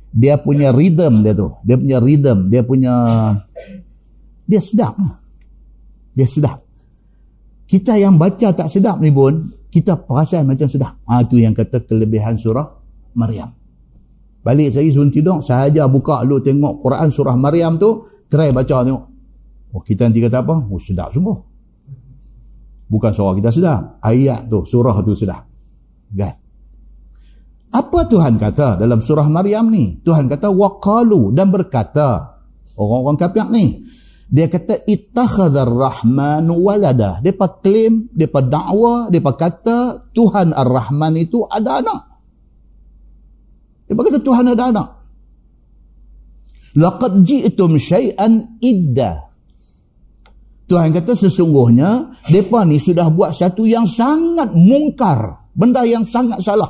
dia punya rhythm dia tu. Dia punya rhythm, dia punya... Dia sedap. Dia sedap. Kita yang baca tak sedap ni pun, kita perasan macam sedap. Ha, yang kata kelebihan surah Maryam. Balik saya sebelum tidur, sahaja buka lu tengok Quran surah Maryam tu, try baca tengok. Oh, kita nanti kata apa? Oh, sedap sungguh. Bukan suara kita sedap. Ayat tu, surah tu sedap. Kan? Apa Tuhan kata dalam surah Maryam ni? Tuhan kata, waqalu dan berkata, orang-orang kapiak ni, dia kata ittakhadzar rahmanu walada. Depa claim, depa dakwa, depa kata Tuhan Ar-Rahman itu ada anak. Dia kata Tuhan ada anak. Laqad ji'tum syai'an idda. Tuhan kata sesungguhnya depa ni sudah buat satu yang sangat mungkar, benda yang sangat salah.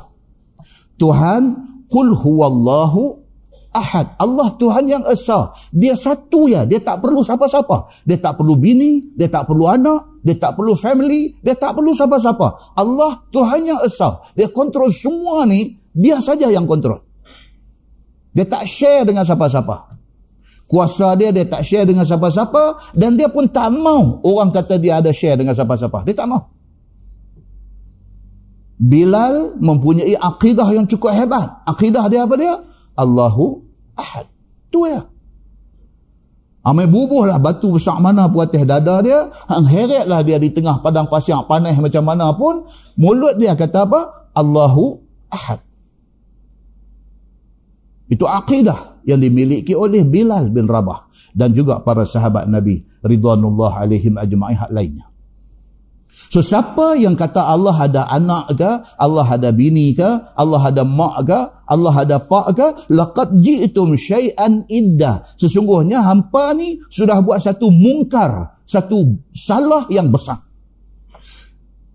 Tuhan kul huwallahu ahad. Allah Tuhan yang esa. Dia satu ya, dia tak perlu siapa-siapa. Dia tak perlu bini, dia tak perlu anak, dia tak perlu family, dia tak perlu siapa-siapa. Allah Tuhan yang esa. Dia kontrol semua ni, dia saja yang kontrol. Dia tak share dengan siapa-siapa. Kuasa dia, dia tak share dengan siapa-siapa. Dan dia pun tak mau orang kata dia ada share dengan siapa-siapa. Dia tak mau. Bilal mempunyai akidah yang cukup hebat. Akidah dia apa dia? Allahu Ahad. Itu ya. Amai bubuh lah batu besar mana pun atas dada dia. Hang heret lah dia di tengah padang pasir panas macam mana pun. Mulut dia kata apa? Allahu Ahad. Itu akidah yang dimiliki oleh Bilal bin Rabah dan juga para sahabat Nabi Ridwanullah alaihim ajma'i hak lainnya. So siapa yang kata Allah ada anak ke, Allah ada bini ke, Allah ada mak ke, Allah ada pak ke, laqad ji'tum syai'an idda. Sesungguhnya hampa ni sudah buat satu mungkar, satu salah yang besar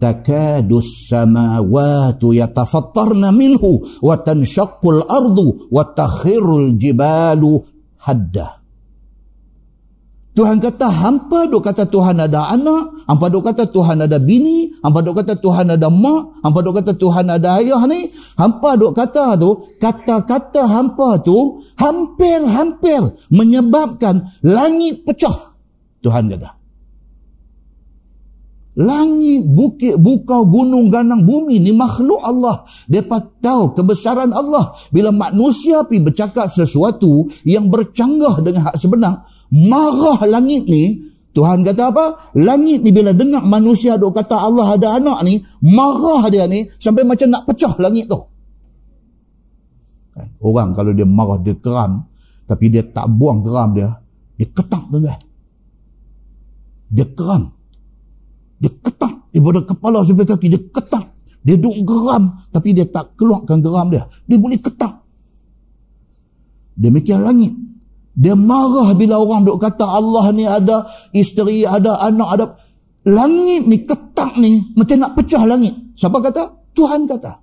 takadu samawati yatafattarna minhu wa tanshaqqul ardu wa takhirul jibalu hadda Tuhan kata hampa dok kata Tuhan ada anak, hampa dok kata Tuhan ada bini, hampa dok kata Tuhan ada mak, hampa dok kata Tuhan ada ayah ni, hampa dok kata tu, kata-kata hampa tu hampir-hampir menyebabkan langit pecah. Tuhan kata. Langit, bukit, bukau, gunung, ganang, bumi ni makhluk Allah. Mereka tahu kebesaran Allah. Bila manusia pi bercakap sesuatu yang bercanggah dengan hak sebenar, marah langit ni, Tuhan kata apa? Langit ni bila dengar manusia dok kata Allah ada anak ni, marah dia ni sampai macam nak pecah langit tu. Kan? Orang kalau dia marah dia keram, tapi dia tak buang keram dia, dia ketak tu kan. Dia keram. Dia ketak daripada kepala sampai kaki. Dia ketak. Dia duduk geram. Tapi dia tak keluarkan geram dia. Dia boleh ketak. Dia mikir langit. Dia marah bila orang duduk kata Allah ni ada isteri, ada anak, ada... Langit ni ketak ni macam nak pecah langit. Siapa kata? Tuhan kata.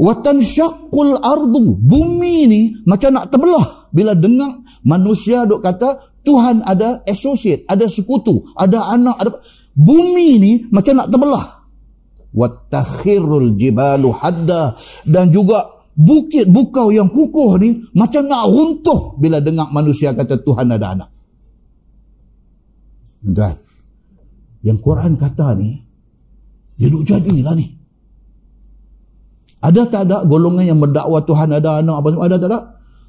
Watan syakul ardu. Bumi ni macam nak terbelah. Bila dengar manusia duk kata Tuhan ada associate, ada sekutu, ada anak, ada bumi ni macam nak terbelah. Wattakhirul jibalu hadda dan juga bukit bukau yang kukuh ni macam nak runtuh bila dengar manusia kata Tuhan ada anak. Tuan, yang Quran kata ni dia duk lah ni. Ada tak ada golongan yang mendakwa Tuhan ada anak apa semua? Ada tak ada?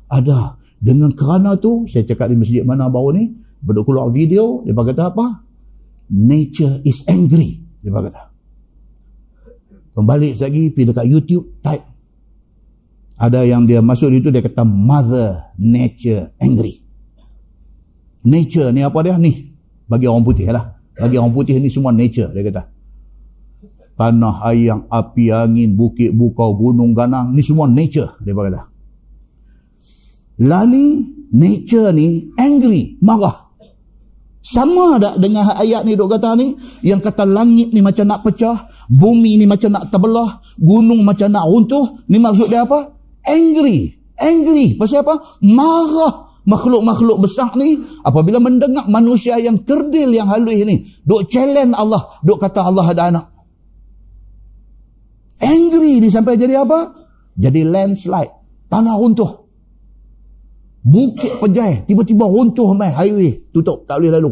Ada. Dengan kerana tu, saya cakap di masjid mana baru ni, berdua keluar video, dia kata apa? Nature is angry. Dia kata. Kembali lagi, pergi dekat YouTube, type. Ada yang dia masuk di situ, dia kata Mother Nature Angry. Nature ni apa dia? Ni. Bagi orang putih lah. Bagi orang putih ni semua nature, dia kata. Tanah, ayam, api, angin, bukit, bukau, gunung, ganang. Ni semua nature, dia kata. Lani nature ni angry, marah. Sama tak dengan ayat ni duk kata ni? Yang kata langit ni macam nak pecah, bumi ni macam nak terbelah, gunung macam nak runtuh. Ni maksud dia apa? Angry. Angry. Pasal apa? Marah makhluk-makhluk besar ni apabila mendengar manusia yang kerdil yang halus ni duk challenge Allah duk kata Allah ada anak angry ni sampai jadi apa jadi landslide tanah runtuh Bukit pejai tiba-tiba runtuh mai highway tutup tak boleh lalu.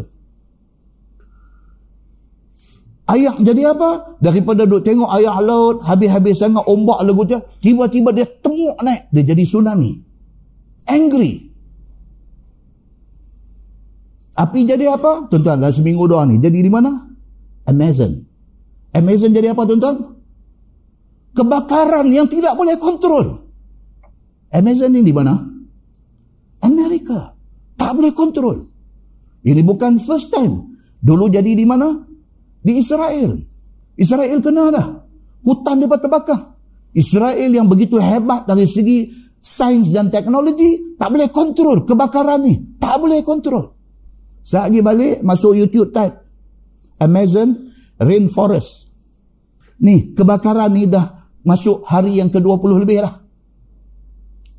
Ayah jadi apa? Daripada duk tengok ayah laut habis-habis sangat ombak lagu dia, tiba-tiba dia temuk naik, dia jadi tsunami. Angry. Api jadi apa? Tuan-tuan, dalam seminggu dua ni, jadi di mana? Amazon. Amazon jadi apa tuan-tuan? Kebakaran yang tidak boleh kontrol. Amazon ni di mana? Amerika. Tak boleh kontrol. Ini bukan first time. Dulu jadi di mana? Di Israel. Israel kena dah. Hutan dia terbakar. Israel yang begitu hebat dari segi sains dan teknologi, tak boleh kontrol kebakaran ni. Tak boleh kontrol. Saya pergi balik, masuk YouTube type. Amazon Rainforest. Ni, kebakaran ni dah masuk hari yang ke-20 lebih dah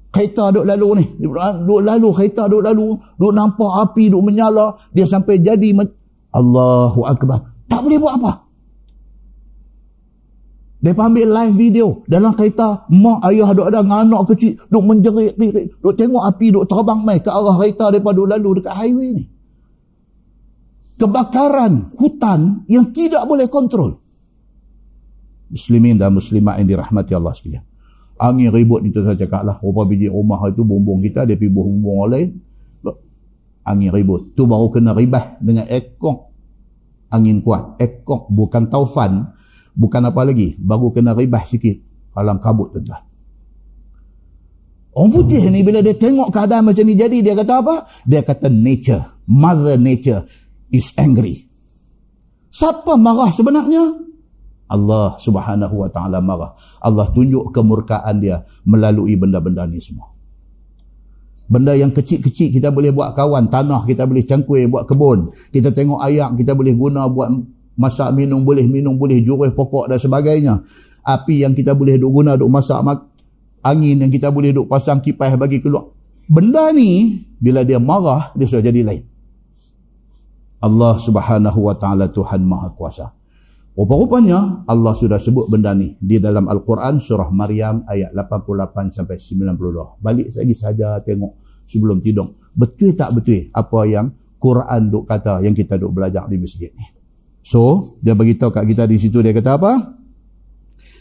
kereta duk lalu ni duk lalu kereta duk lalu duk nampak api duk menyala dia sampai jadi men- Allahu Akbar tak boleh buat apa mereka ambil live video dalam kereta mak ayah duk ada dengan anak kecil duk menjerit duk tengok api duk terbang mai ke arah kereta mereka duk lalu dekat highway ni kebakaran hutan yang tidak boleh kontrol muslimin dan muslimat yang dirahmati Allah sekalian angin ribut ni tu saya cakap lah rupa biji rumah itu bumbung kita dia pergi buah bumbung orang lain angin ribut tu baru kena ribah dengan ekor angin kuat ekor bukan taufan bukan apa lagi baru kena ribah sikit kalau kabut tu lah. orang putih ni bila dia tengok keadaan macam ni jadi dia kata apa dia kata nature mother nature is angry siapa marah sebenarnya Allah Subhanahu wa taala marah. Allah tunjuk kemurkaan dia melalui benda-benda ni semua. Benda yang kecil-kecil kita boleh buat kawan, tanah kita boleh cangkui buat kebun. Kita tengok ayam kita boleh guna buat masak minum boleh minum boleh jurus pokok dan sebagainya. Api yang kita boleh duk guna duk masak mak- angin yang kita boleh duk pasang kipas bagi keluar. Benda ni bila dia marah dia sudah jadi lain. Allah Subhanahu wa taala Tuhan Maha Kuasa. Rupa-rupanya Allah sudah sebut benda ni di dalam Al-Quran surah Maryam ayat 88 sampai 92. Balik lagi saja tengok sebelum tidur. Betul tak betul apa yang Quran duk kata yang kita duk belajar di masjid ni. So, dia bagi tahu kat kita di situ dia kata apa?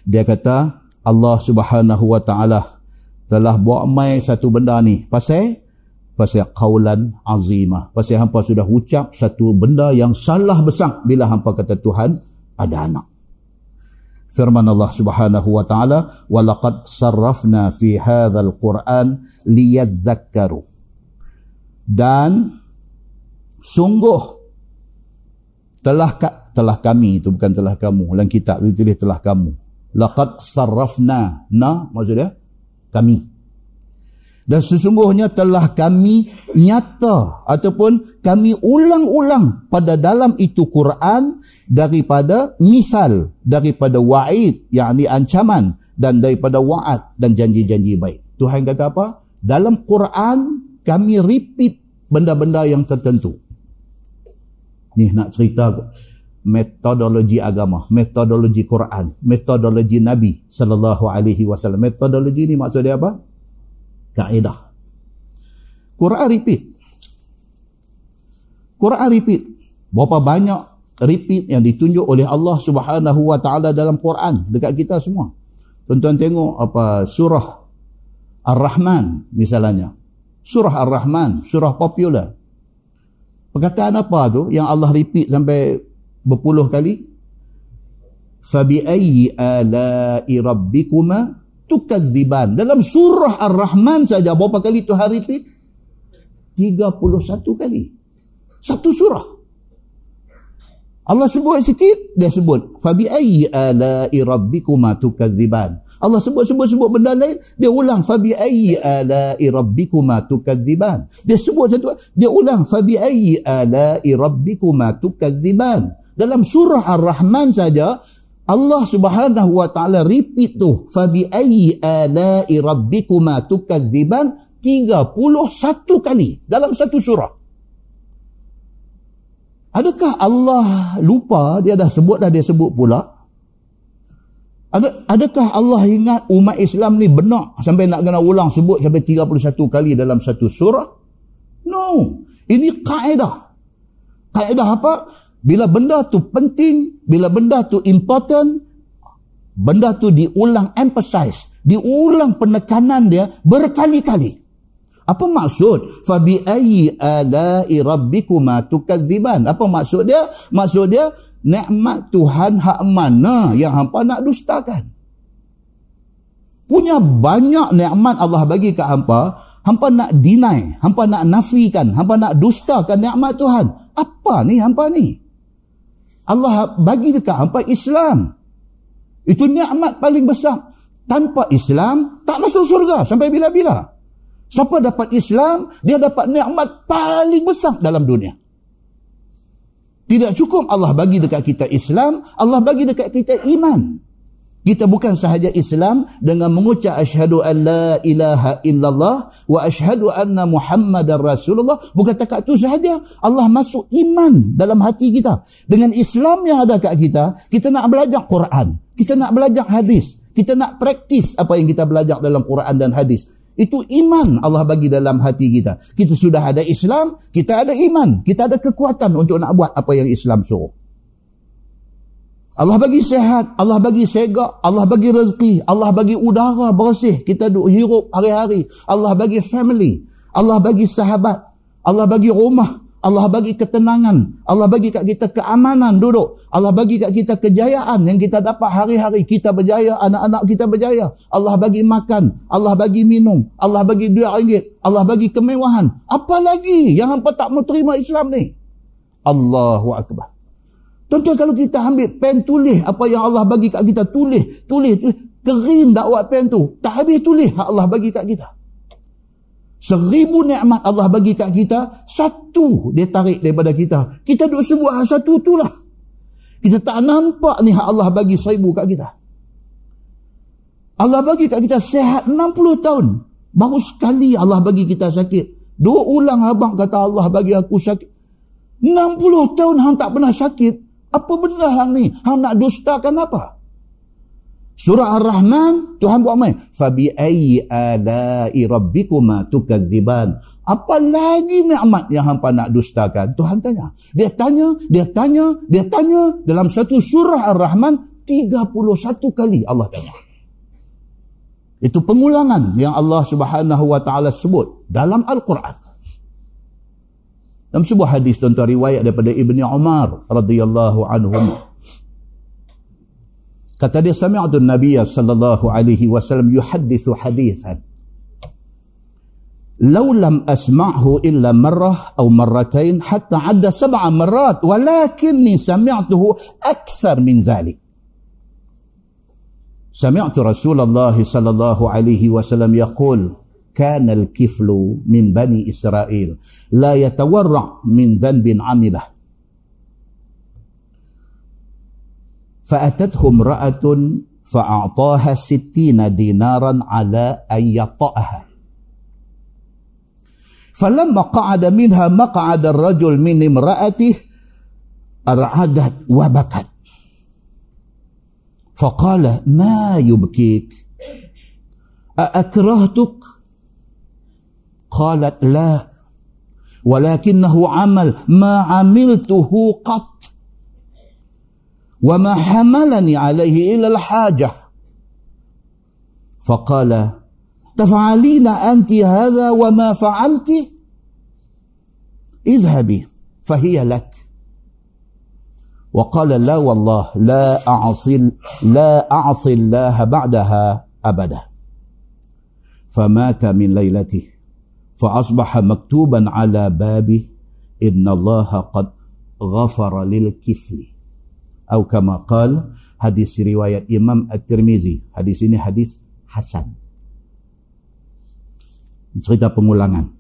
Dia kata Allah Subhanahu Wa Taala telah buat mai satu benda ni. Pasal pasal qaulan azimah. Pasal hampa sudah ucap satu benda yang salah besar bila hampa kata Tuhan ada anak. Firman Allah Subhanahu wa taala, "Wa laqad sarrafna fi hadzal Qur'an liyadhakkaru." Dan sungguh telah telah kami itu bukan telah kamu, dalam kita, itu telah kamu. Laqad sarrafna na maksudnya kami dan sesungguhnya telah kami nyata ataupun kami ulang-ulang pada dalam itu Quran daripada misal daripada wa'id yakni ancaman dan daripada wa'ad dan janji-janji baik. Tuhan kata apa? Dalam Quran kami repeat benda-benda yang tertentu. Ni nak cerita metodologi agama, metodologi Quran, metodologi Nabi sallallahu alaihi wasallam. Metodologi ni maksud dia apa? kaedah. Quran repeat. Quran repeat. Berapa banyak repeat yang ditunjuk oleh Allah Subhanahu wa taala dalam Quran dekat kita semua. Tuan-tuan tengok apa surah Ar-Rahman misalnya. Surah Ar-Rahman, surah popular. Perkataan apa tu yang Allah repeat sampai berpuluh kali? Fabi ayyi ala'i rabbikuma tukadziban. Dalam surah Ar-Rahman saja berapa kali itu hari repeat? 31 kali. Satu surah. Allah sebut sikit, dia sebut. Fabi ayyi ala'i rabbikuma tukadziban. Allah sebut sebut sebut benda lain, dia ulang fabi ayyi ala'i rabbikuma tukadziban. Dia sebut satu, dia ulang fabi ayyi ala'i rabbikuma tukadziban. Dalam surah Ar-Rahman saja, Allah Subhanahu wa taala repeat tu fa bi ayyi ala'i rabbikuma tukadziban 31 kali dalam satu surah. Adakah Allah lupa dia dah sebut dah dia sebut pula? adakah Allah ingat umat Islam ni benar sampai nak kena ulang sebut sampai 31 kali dalam satu surah? No. Ini kaedah. Kaedah apa? Bila benda tu penting, bila benda tu important, benda tu diulang emphasize, diulang penekanan dia berkali-kali. Apa maksud? Fabi ayyi ala'i rabbikuma tukadziban. Apa maksud dia? Maksud dia nikmat Tuhan hak mana yang hampa nak dustakan? Punya banyak nekmat Allah bagi ke hampa, hampa nak deny, hampa nak nafikan, hampa nak dustakan nekmat Tuhan. Apa ni hampa ni? Allah bagi dekat hampa Islam. Itu nikmat paling besar. Tanpa Islam, tak masuk syurga sampai bila-bila. Siapa dapat Islam, dia dapat nikmat paling besar dalam dunia. Tidak cukup Allah bagi dekat kita Islam, Allah bagi dekat kita iman. Kita bukan sahaja Islam dengan mengucap asyhadu an la ilaha illallah wa asyhadu anna muhammadar rasulullah bukan takat itu sahaja Allah masuk iman dalam hati kita dengan Islam yang ada kat kita kita nak belajar Quran kita nak belajar hadis kita nak praktis apa yang kita belajar dalam Quran dan hadis itu iman Allah bagi dalam hati kita kita sudah ada Islam kita ada iman kita ada kekuatan untuk nak buat apa yang Islam suruh Allah bagi sehat, Allah bagi segak, Allah bagi rezeki, Allah bagi udara bersih kita duk hirup hari-hari. Allah bagi family, Allah bagi sahabat, Allah bagi rumah, Allah bagi ketenangan, Allah bagi kat kita keamanan duduk, Allah bagi kat kita kejayaan yang kita dapat hari-hari kita berjaya, anak-anak kita berjaya. Allah bagi makan, Allah bagi minum, Allah bagi duit ringgit, Allah bagi kemewahan. Apa lagi yang hangpa tak mau terima Islam ni? Allahu akbar. Tentu kalau kita ambil pen tulis apa yang Allah bagi kat kita, tulis, tulis, tulis. Kering dakwat pen tu. Tak habis tulis yang Allah bagi kat kita. Seribu nikmat Allah bagi kat kita, satu dia tarik daripada kita. Kita duduk sebuah satu tu lah. Kita tak nampak ni yang Allah bagi seribu kat kita. Allah bagi kat kita sehat 60 tahun. Baru sekali Allah bagi kita sakit. Dua ulang abang kata Allah bagi aku sakit. 60 tahun hang tak pernah sakit. Apa benda hang ni? Hang nak dustakan apa? Surah Ar-Rahman, Tuhan buat main. Fabi ayyi ala'i rabbikuma tukadziban. Apa lagi nikmat yang hangpa nak dustakan? Tuhan tanya. Dia tanya, dia tanya, dia tanya dalam satu surah Ar-Rahman 31 kali Allah tanya. Itu pengulangan yang Allah Subhanahu wa taala sebut dalam Al-Quran. Dalam sebuah hadis tuan-tuan riwayat daripada Ibni Umar radhiyallahu anhu. Kata dia sami'tu Nabi sallallahu alaihi wasallam yuhaddithu hadithan. لو lam asma'hu illa marrah أو marratain hatta عدى sab'a marrat walakinni sami'tuhu akthar min zalik. Sami'tu Rasulullah sallallahu alaihi wasallam yaqul كان الكفل من بني إسرائيل لا يتورع من ذنب عمله فأتته امرأة فأعطاها ستين دينارا على أن يطأها فلما قعد منها مقعد الرجل من امرأته أرعدت وبكت فقال ما يبكيك أأكرهتك قالت لا ولكنه عمل ما عملته قط وما حملني عليه الا الحاجه فقال تفعلين انت هذا وما فعلت اذهبي فهي لك وقال لا والله لا اعصي لا اعصي الله بعدها ابدا فمات من ليلته فأصبح مكتوبا على بابه إن الله قد غفر للكفل أو كما قال حديث رواية إمام الترمذي حديث ini حديث حسن cerita pengulangan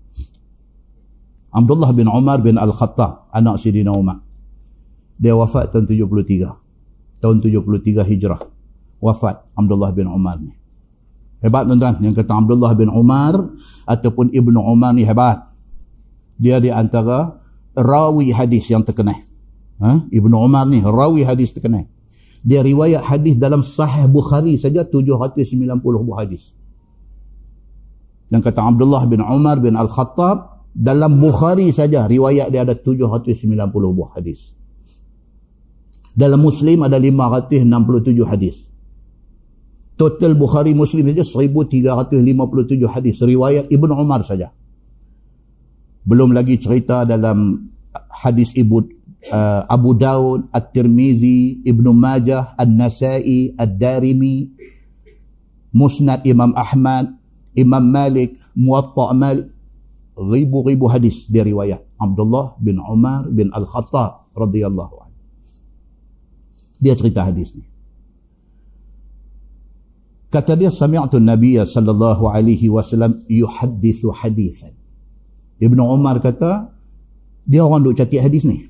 Abdullah bin Umar bin Al-Khattab anak Sidina Umar dia wafat tahun 73 tahun 73 Hijrah wafat Abdullah bin Umar ni Hebat tuan-tuan. Yang kata Abdullah bin Umar ataupun Ibnu Umar ni hebat. Dia di antara rawi hadis yang terkenal. Ha? Ibnu Umar ni rawi hadis terkenal. Dia riwayat hadis dalam sahih Bukhari saja 790 buah hadis. Yang kata Abdullah bin Umar bin Al-Khattab dalam Bukhari saja riwayat dia ada 790 buah hadis. Dalam Muslim ada 567 hadis. Total Bukhari Muslim saja 1357 hadis riwayat Ibnu Umar saja. Belum lagi cerita dalam hadis Ibu uh, Abu Daud, At-Tirmizi, Ibnu Majah, An-Nasa'i, Ad-Darimi, Musnad Imam Ahmad, Imam Malik, Muwatta' Mal, ribu-ribu hadis dia riwayat. Abdullah bin Umar bin Al-Khattab radhiyallahu anhu. Dia cerita hadis ni. Kata dia sami'tu Nabi sallallahu alaihi wasallam yuhaddithu hadithan. Ibnu Umar kata dia orang duk catik hadis ni.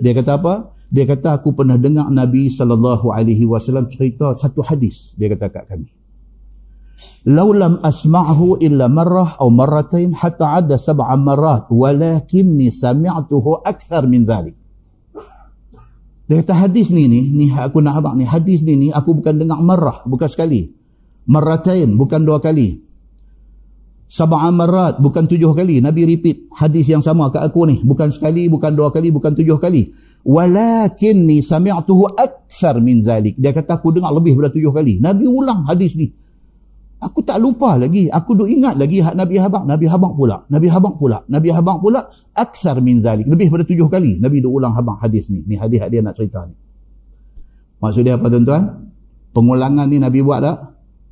Dia kata apa? Dia kata aku pernah dengar Nabi sallallahu alaihi wasallam cerita satu hadis dia kata kat kami. "Laulam asma'hu illa marrah aw marratain hatta 'adda sab'a marrat walakinni sami'tuhu akthar min dhalik. Dia kata hadis ni ni, ni aku nak abang ni, hadis ni ni aku bukan dengar marah, bukan sekali. Maratain, bukan dua kali. Sab'a marat, bukan tujuh kali. Nabi repeat hadis yang sama kat aku ni. Bukan sekali, bukan dua kali, bukan tujuh kali. Walakin ni sami'atuhu akthar min zalik. Dia kata aku dengar lebih daripada tujuh kali. Nabi ulang hadis ni. Aku tak lupa lagi. Aku duk ingat lagi hak Nabi Habak. Nabi Habak pula. Nabi Habak pula. Nabi Habak pula. Aksar min zalik. Lebih daripada tujuh kali. Nabi duk ulang Habak hadis ni. Ni hadis dia nak cerita ni. Maksud dia apa tuan-tuan? Pengulangan ni Nabi buat tak?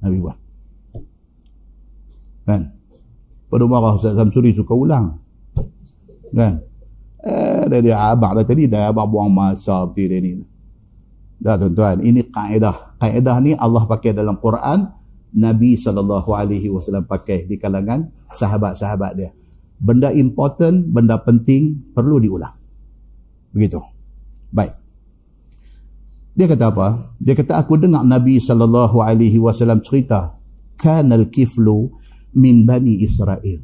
Nabi buat. Kan? Pada marah Ustaz Samsuri suka ulang. Kan? Eh, dari Habak lah tadi. Dari Habak buang masa. Dia ni. Dah tuan-tuan. Ini kaedah. Kaedah ni Allah pakai dalam Quran Nabi saw pakai di kalangan sahabat-sahabat dia. Benda important, benda penting perlu diulang. Begitu. Baik. Dia kata apa? Dia kata aku dengar Nabi sallallahu alaihi wasallam cerita kanal kiflu min bani Israel.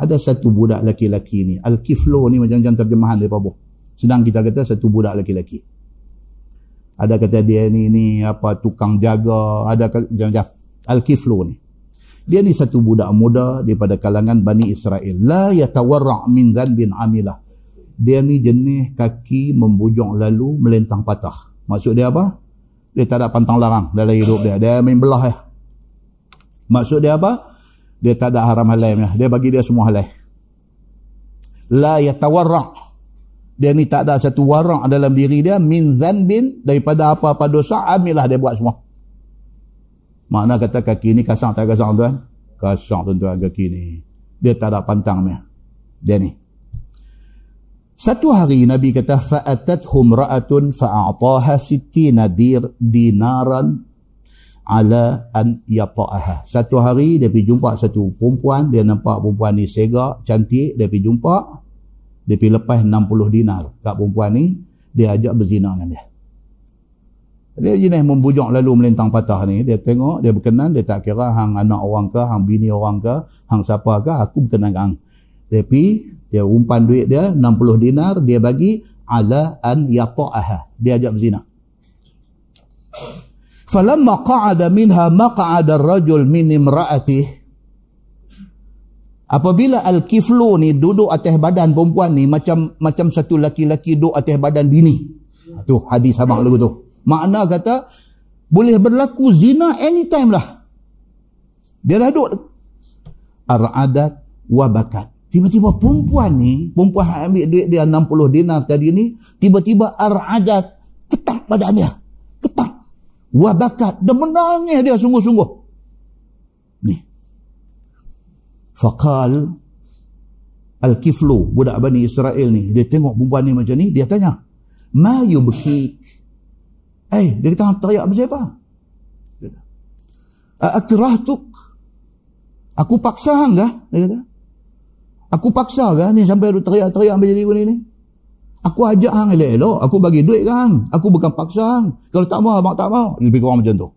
Ada satu budak laki-laki ni, al-kiflu ni macam-macam terjemahan dia apa Senang kita kata satu budak laki-laki. Ada kata dia ni ni apa tukang jaga, ada macam-macam. Al-Kiflu ni. Dia ni satu budak muda daripada kalangan Bani Israel. La yatawarra' min zanbin amilah. Dia ni jenis kaki membujuk lalu melentang patah. Maksud dia apa? Dia tak ada pantang larang dalam hidup dia. Dia main belah ya. Maksud dia apa? Dia tak ada haram halai. Ya. Dia bagi dia semua halai. La yatawarra' Dia ni tak ada satu warak dalam diri dia. Min zanbin daripada apa-apa dosa. Amilah dia buat semua. Makna kata kaki ni kasar tak kasar tuan? Kasar tuan-tuan kaki ni. Dia tak ada pantang ni. Dia ni. Satu hari Nabi kata fa'atathum ra'atun fa'ataha sittina dir dinaran ala an yata'aha. Satu hari dia pergi jumpa satu perempuan, dia nampak perempuan ni segak, cantik, dia pergi jumpa, dia pergi lepas 60 dinar. Tak perempuan ni, dia ajak berzina dengan dia. Dia jenis membujuk lalu melintang patah ni. Dia tengok, dia berkenan, dia tak kira hang anak orang ke, hang bini orang ke, hang siapa ke, aku berkenan hang. Dia pergi, dia umpan duit dia, 60 dinar, dia bagi, ala an yata'aha. Dia ajak berzina. Falamma qa'ada minha maq'ada rajul min imra'atih. Apabila al-kiflu ni duduk atas badan perempuan ni macam macam satu laki-laki duduk atas badan bini. Ha, tu hadis sama lagu tu. Makna kata boleh berlaku zina anytime lah. Dia dah duduk ar-adat wa bakat. Tiba-tiba perempuan ni, perempuan yang ambil duit dia 60 dinar tadi ni, tiba-tiba ar-adat ketak pada dia. Ketak. Wa bakat. Dia menangis dia sungguh-sungguh. Ni. Faqal Al-Kiflu, budak Bani Israel ni, dia tengok perempuan ni macam ni, dia tanya, Ma yubkik? Eh, dia kata hang teriak pasal apa? Dia kata. Akrah tuk. Aku paksa hang dah, dia kata. Aku paksa ke ni sampai duk teriak-teriak macam ni ni Aku ajak hang elok-elok, aku bagi duit ke hang. Aku bukan paksa hang. Kalau tak mau, abang tak mau. Lebih kurang macam tu.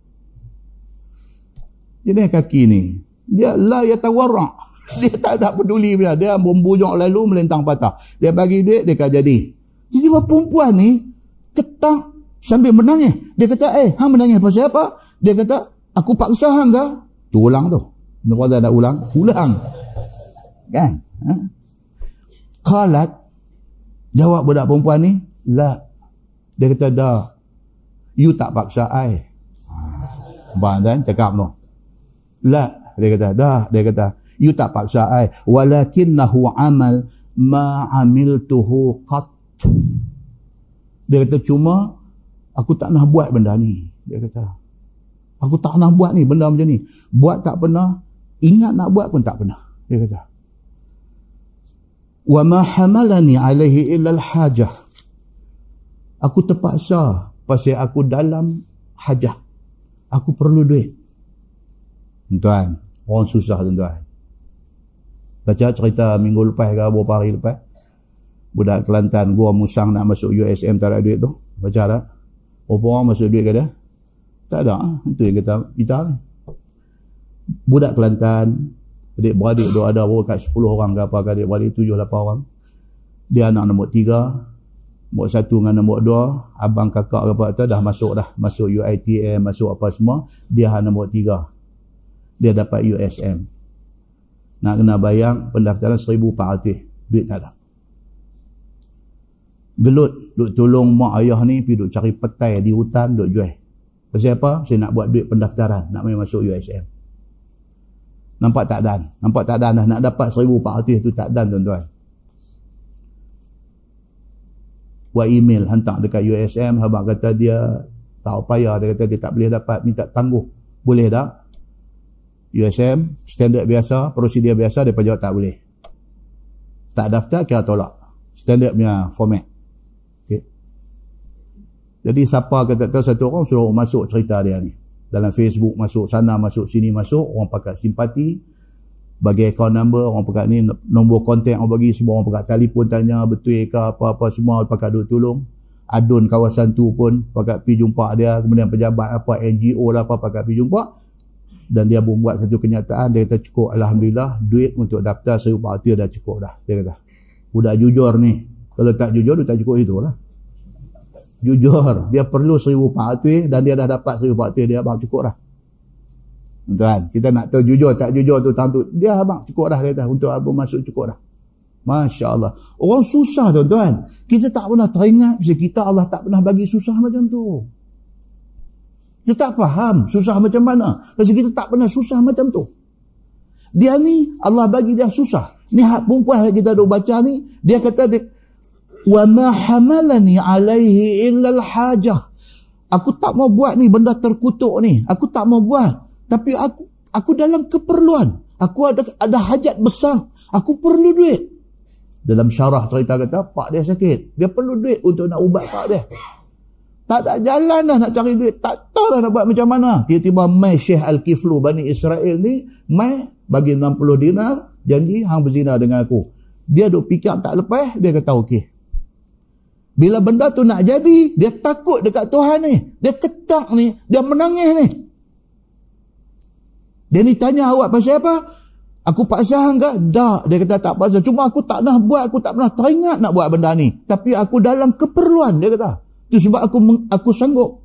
Jadi kaki ni, dia la ya tawarra. Dia tak ada peduli dia. Dia membujuk lalu melintang patah. Dia bagi duit, dia akan jadi. Jadi perempuan ni, ketak sambil menangis. Dia kata, eh, hang menangis pasal apa? Dia kata, aku paksa hang ke? Tu ulang tu. nak ulang, ulang. Kan? Ha? Kalat, jawab budak perempuan ni, la. Dia kata, dah. You tak paksa I. Ha. Bantan cakap tu. La. Dia kata, dah. Dia kata, you tak paksa I. Walakinnahu amal ma'amiltuhu qat. Dia kata, cuma Aku tak nak buat benda ni. Dia kata. Aku tak nak buat ni benda macam ni. Buat tak pernah. Ingat nak buat pun tak pernah. Dia kata. Wa ma hamalani alaihi illa al-hajah. Aku terpaksa pasal aku dalam hajah. Aku perlu duit. Tuan, orang susah tuan-tuan. Baca cerita minggu lepas ke beberapa hari lepas. Budak Kelantan gua musang nak masuk USM tak ada duit tu. Baca tak? Berapa orang masuk duit kat dia? Tak ada. Itu yang kita kita Budak Kelantan, adik-beradik dia ada berapa kat 10 orang ke apa kat adik-beradik, 7-8 orang. Dia anak nombor 3, nombor 1 dengan nombor 2, abang kakak ke apa tu dah masuk dah, masuk UITM, masuk apa semua, dia anak nombor 3. Dia dapat USM. Nak kena bayang pendaftaran 1400 duit tak ada gelut duk tolong mak ayah ni pi duk cari petai di hutan duk jual pasal apa? saya nak buat duit pendaftaran nak main masuk USM nampak tak dan nampak tak dan dah nak dapat 1400 tu tak dan tuan-tuan buat email hantar dekat USM abang kata dia tak payah dia kata dia tak boleh dapat minta tangguh boleh tak? USM standard biasa prosedur biasa dia jawab tak boleh tak daftar kira tolak standard format jadi siapa kata tahu satu orang suruh masuk cerita dia ni. Dalam Facebook masuk sana, masuk sini, masuk. Orang pakai simpati. Bagi account number, orang pakai ni nombor kontak orang bagi. Semua orang pakai telefon tanya betul ke apa-apa semua. Pakai duit tolong. Adun kawasan tu pun pakai pergi jumpa dia. Kemudian pejabat apa, NGO lah apa pakai pergi jumpa. Dan dia pun buat satu kenyataan. Dia kata cukup Alhamdulillah duit untuk daftar seribu parti dah cukup dah. Dia kata, budak jujur ni. Kalau tak jujur, dia tak cukup itulah jujur dia perlu seribu fatwa dan dia dah dapat seribu fatwa dia abang cukup dah tuan kita nak tahu jujur tak jujur tu tentu dia abang cukup dah dia untuk abu masuk cukup dah Masya Allah. Orang susah tuan-tuan. Kita tak pernah teringat bila kita Allah tak pernah bagi susah macam tu. Kita tak faham susah macam mana. bila kita tak pernah susah macam tu. Dia ni Allah bagi dia susah. Ni perempuan yang kita duk baca ni. Dia kata dia wa ma hamalani alaihi illa alhajah aku tak mau buat ni benda terkutuk ni aku tak mau buat tapi aku aku dalam keperluan aku ada ada hajat besar aku perlu duit dalam syarah cerita kata pak dia sakit dia perlu duit untuk nak ubat pak dia tak ada jalan dah nak cari duit tak tahu dah nak buat macam mana tiba-tiba mai syekh al-kiflu bani israel ni mai bagi 60 dinar janji hang berzina dengan aku dia duk pikir tak lepas dia kata okey bila benda tu nak jadi, dia takut dekat Tuhan ni. Dia ketak ni, dia menangis ni. Dia ni tanya awak pasal apa? Aku paksa enggak? Tak. Dia kata tak paksa. Cuma aku tak nak buat, aku tak pernah teringat nak buat benda ni. Tapi aku dalam keperluan, dia kata. Itu sebab aku aku sanggup.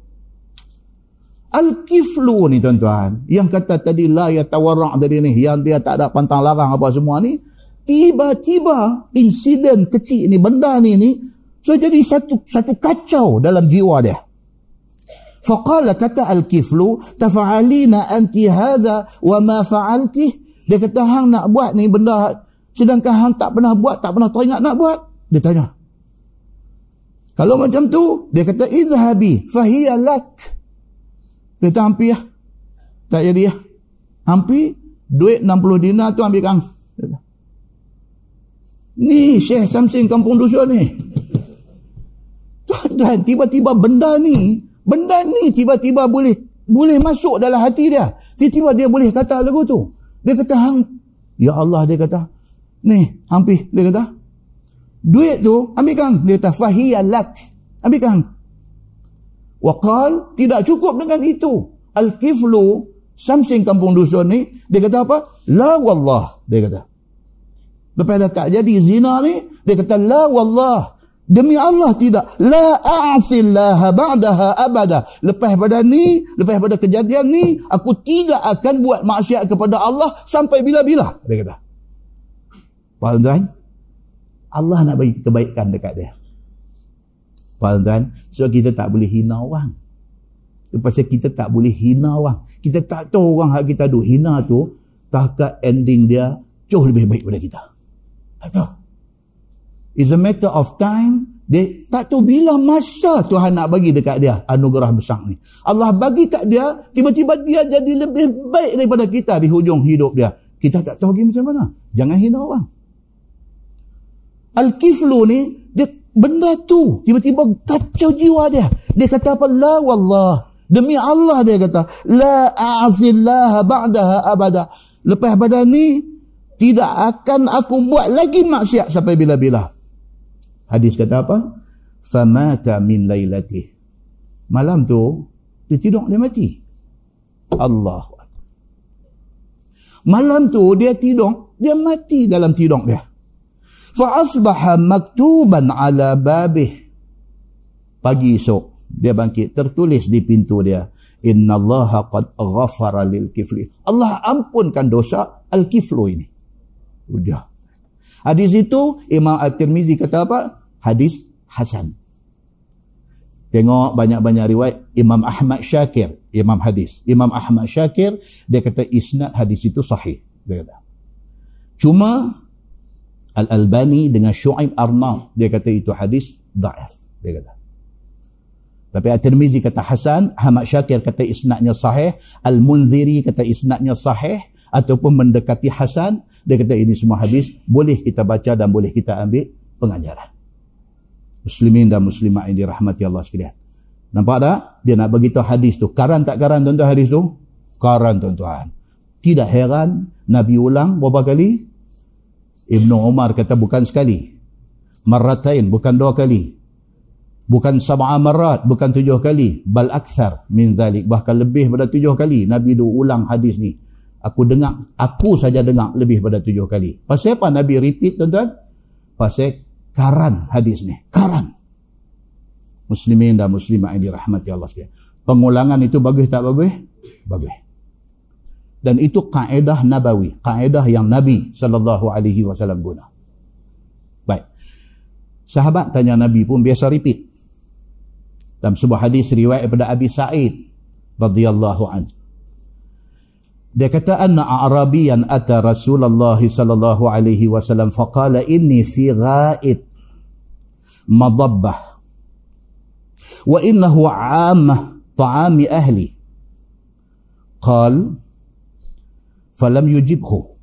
Al-Kiflu ni tuan-tuan. Yang kata tadi, la ya tawarra' tadi ni. Yang dia tak ada pantang larang apa semua ni. Tiba-tiba insiden kecil ni, benda ni ni, So jadi satu satu kacau dalam jiwa dia. Faqala kata al-kiflu tafa'alina anti hadha wa ma fa'alti dia kata hang nak buat ni benda sedangkan hang tak pernah buat tak pernah teringat nak buat dia tanya kalau macam tu dia kata izhabi fahiya lak dia tanya. hampir lah. tak jadi lah. hampir duit 60 dinar tu ambil kang ni Syekh Samsing kampung dusun ni Tuan-tuan, tiba-tiba benda ni, benda ni tiba-tiba boleh boleh masuk dalam hati dia. Tiba-tiba dia boleh kata lagu tu. Dia kata, hang, Ya Allah, dia kata, ni, hampir, dia kata, duit tu, ambil kang, dia kata, fahiyalak, ambil kang. Waqal, tidak cukup dengan itu. Al-Kiflu, Samsing kampung dusun ni, dia kata apa? La wallah, dia kata. Lepas dah tak jadi zina ni, dia kata, la wallah, Demi Allah tidak. La a'asillaha ba'daha abada. Lepas pada ni, lepas pada kejadian ni, aku tidak akan buat maksiat kepada Allah sampai bila-bila. Dia kata. Puan Tuan, Allah nak bagi kebaikan dekat dia. Puan Tuan, so kita tak boleh hina orang. Itu pasal kita tak boleh hina orang. Kita tak tahu orang hak kita duk hina tu, takkan ending dia jauh lebih baik pada kita. Tak tahu. Is a matter of time. Dia tak tahu bila masa Tuhan nak bagi dekat dia anugerah besar ni. Allah bagi kat dia, tiba-tiba dia jadi lebih baik daripada kita di hujung hidup dia. Kita tak tahu lagi macam mana. Jangan hina orang. Al-Kiflu ni, dia benda tu tiba-tiba kacau jiwa dia. Dia kata apa? La wallah. Demi Allah dia kata. La a'zillah ba'daha abada. Lepas badan ni, tidak akan aku buat lagi maksiat sampai bila-bila. Hadis kata apa? Famata min lailatih. Malam tu, dia tidur, dia mati. Allah. Malam tu, dia tidur, dia mati dalam tidur dia. Fa'asbaha maktuban ala babih. Pagi esok, dia bangkit, tertulis di pintu dia. Inna Allah qad ghafara lil kifli. Allah ampunkan dosa al-kiflu ini. Udah. Hadis itu Imam At-Tirmizi kata apa? Hadis Hasan. Tengok banyak-banyak riwayat Imam Ahmad Syakir, Imam Hadis. Imam Ahmad Syakir, dia kata isnad hadis itu sahih. Dia kata. Cuma Al-Albani dengan Shu'aib Arnaud, dia kata itu hadis dhaif. Dia kata. Tapi At-Tirmizi kata Hasan, Ahmad Syakir kata isnadnya sahih, Al-Munziri kata isnadnya sahih, ataupun mendekati Hasan, dia kata ini semua habis, boleh kita baca dan boleh kita ambil pengajaran. Muslimin dan Muslimah ini dirahmati Allah sekalian. Nampak tak? Dia nak beritahu hadis tu. Karan tak karan tuan-tuan hadis tu? Karan tuan-tuan. Tidak heran Nabi ulang berapa kali? Ibnu Umar kata bukan sekali. maratain bukan dua kali. Bukan sama'a marat, bukan tujuh kali. Bal aksar min zalik. Bahkan lebih pada tujuh kali. Nabi dia ulang hadis ni aku dengar aku saja dengar lebih pada tujuh kali pasal apa Nabi repeat tuan-tuan pasal karan hadis ni karan muslimin dan muslimat yang dirahmati Allah S.W.T. pengulangan itu bagus tak bagus bagus dan itu kaedah nabawi kaedah yang Nabi S.A.W. guna baik sahabat tanya Nabi pun biasa repeat dalam sebuah hadis riwayat daripada Abi Sa'id radhiyallahu anhu Dia kata anna arabian ata Rasulullah sallallahu alaihi wasallam faqala inni fi ghaid madabbah wa innahu 'amah ta'ami ahli. Qal falam yujibhu.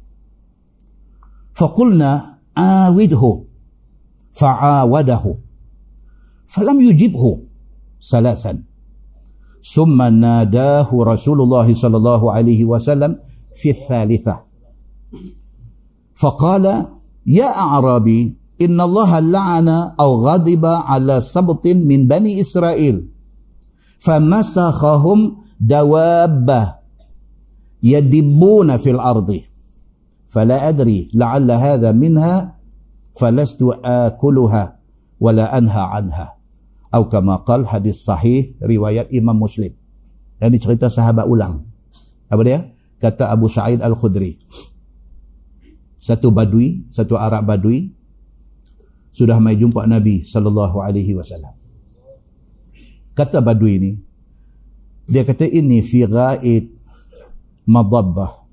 faqulna awidhu fa'awadahu falam yujibhu salasan ثم ناداه رسول الله صلى الله عليه وسلم في الثالثة فقال يا أعرابي إن الله لعن أو غضب على سبط من بني إسرائيل فمسخهم دوابة يدبون في الأرض فلا أدري لعل هذا منها فلست آكلها ولا أنهى عنها Aukamakal hadis sahih riwayat Imam Muslim. Dan ini cerita sahabat ulang. Apa dia? Kata Abu Sa'id Al-Khudri. Satu badui, satu Arab badui sudah mai jumpa Nabi sallallahu alaihi wasallam. Kata badui ini dia kata ini fi ghaid madabbah.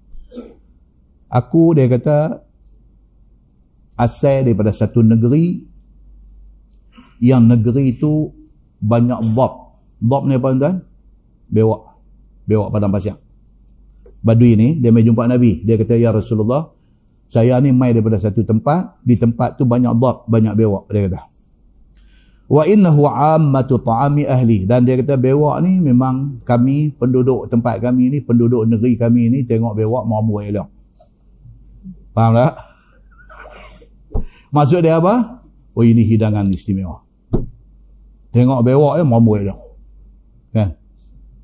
Aku dia kata asal daripada satu negeri yang negeri itu banyak bab, bab ni apa tuan? Bewak. Bewak padang pasir. Badui ini dia mai jumpa Nabi. Dia kata, Ya Rasulullah, saya ni mai daripada satu tempat. Di tempat tu banyak bab banyak bewak. Dia kata. Wa innahu ammatu ta'ami ahli. Dan dia kata, bewak ni memang kami, penduduk tempat kami ni, penduduk negeri kami ni, tengok bewak, mau buat elok. Faham tak? Maksud dia apa? Oh ini hidangan istimewa. Tengok bewak je mamboi dah. Kan?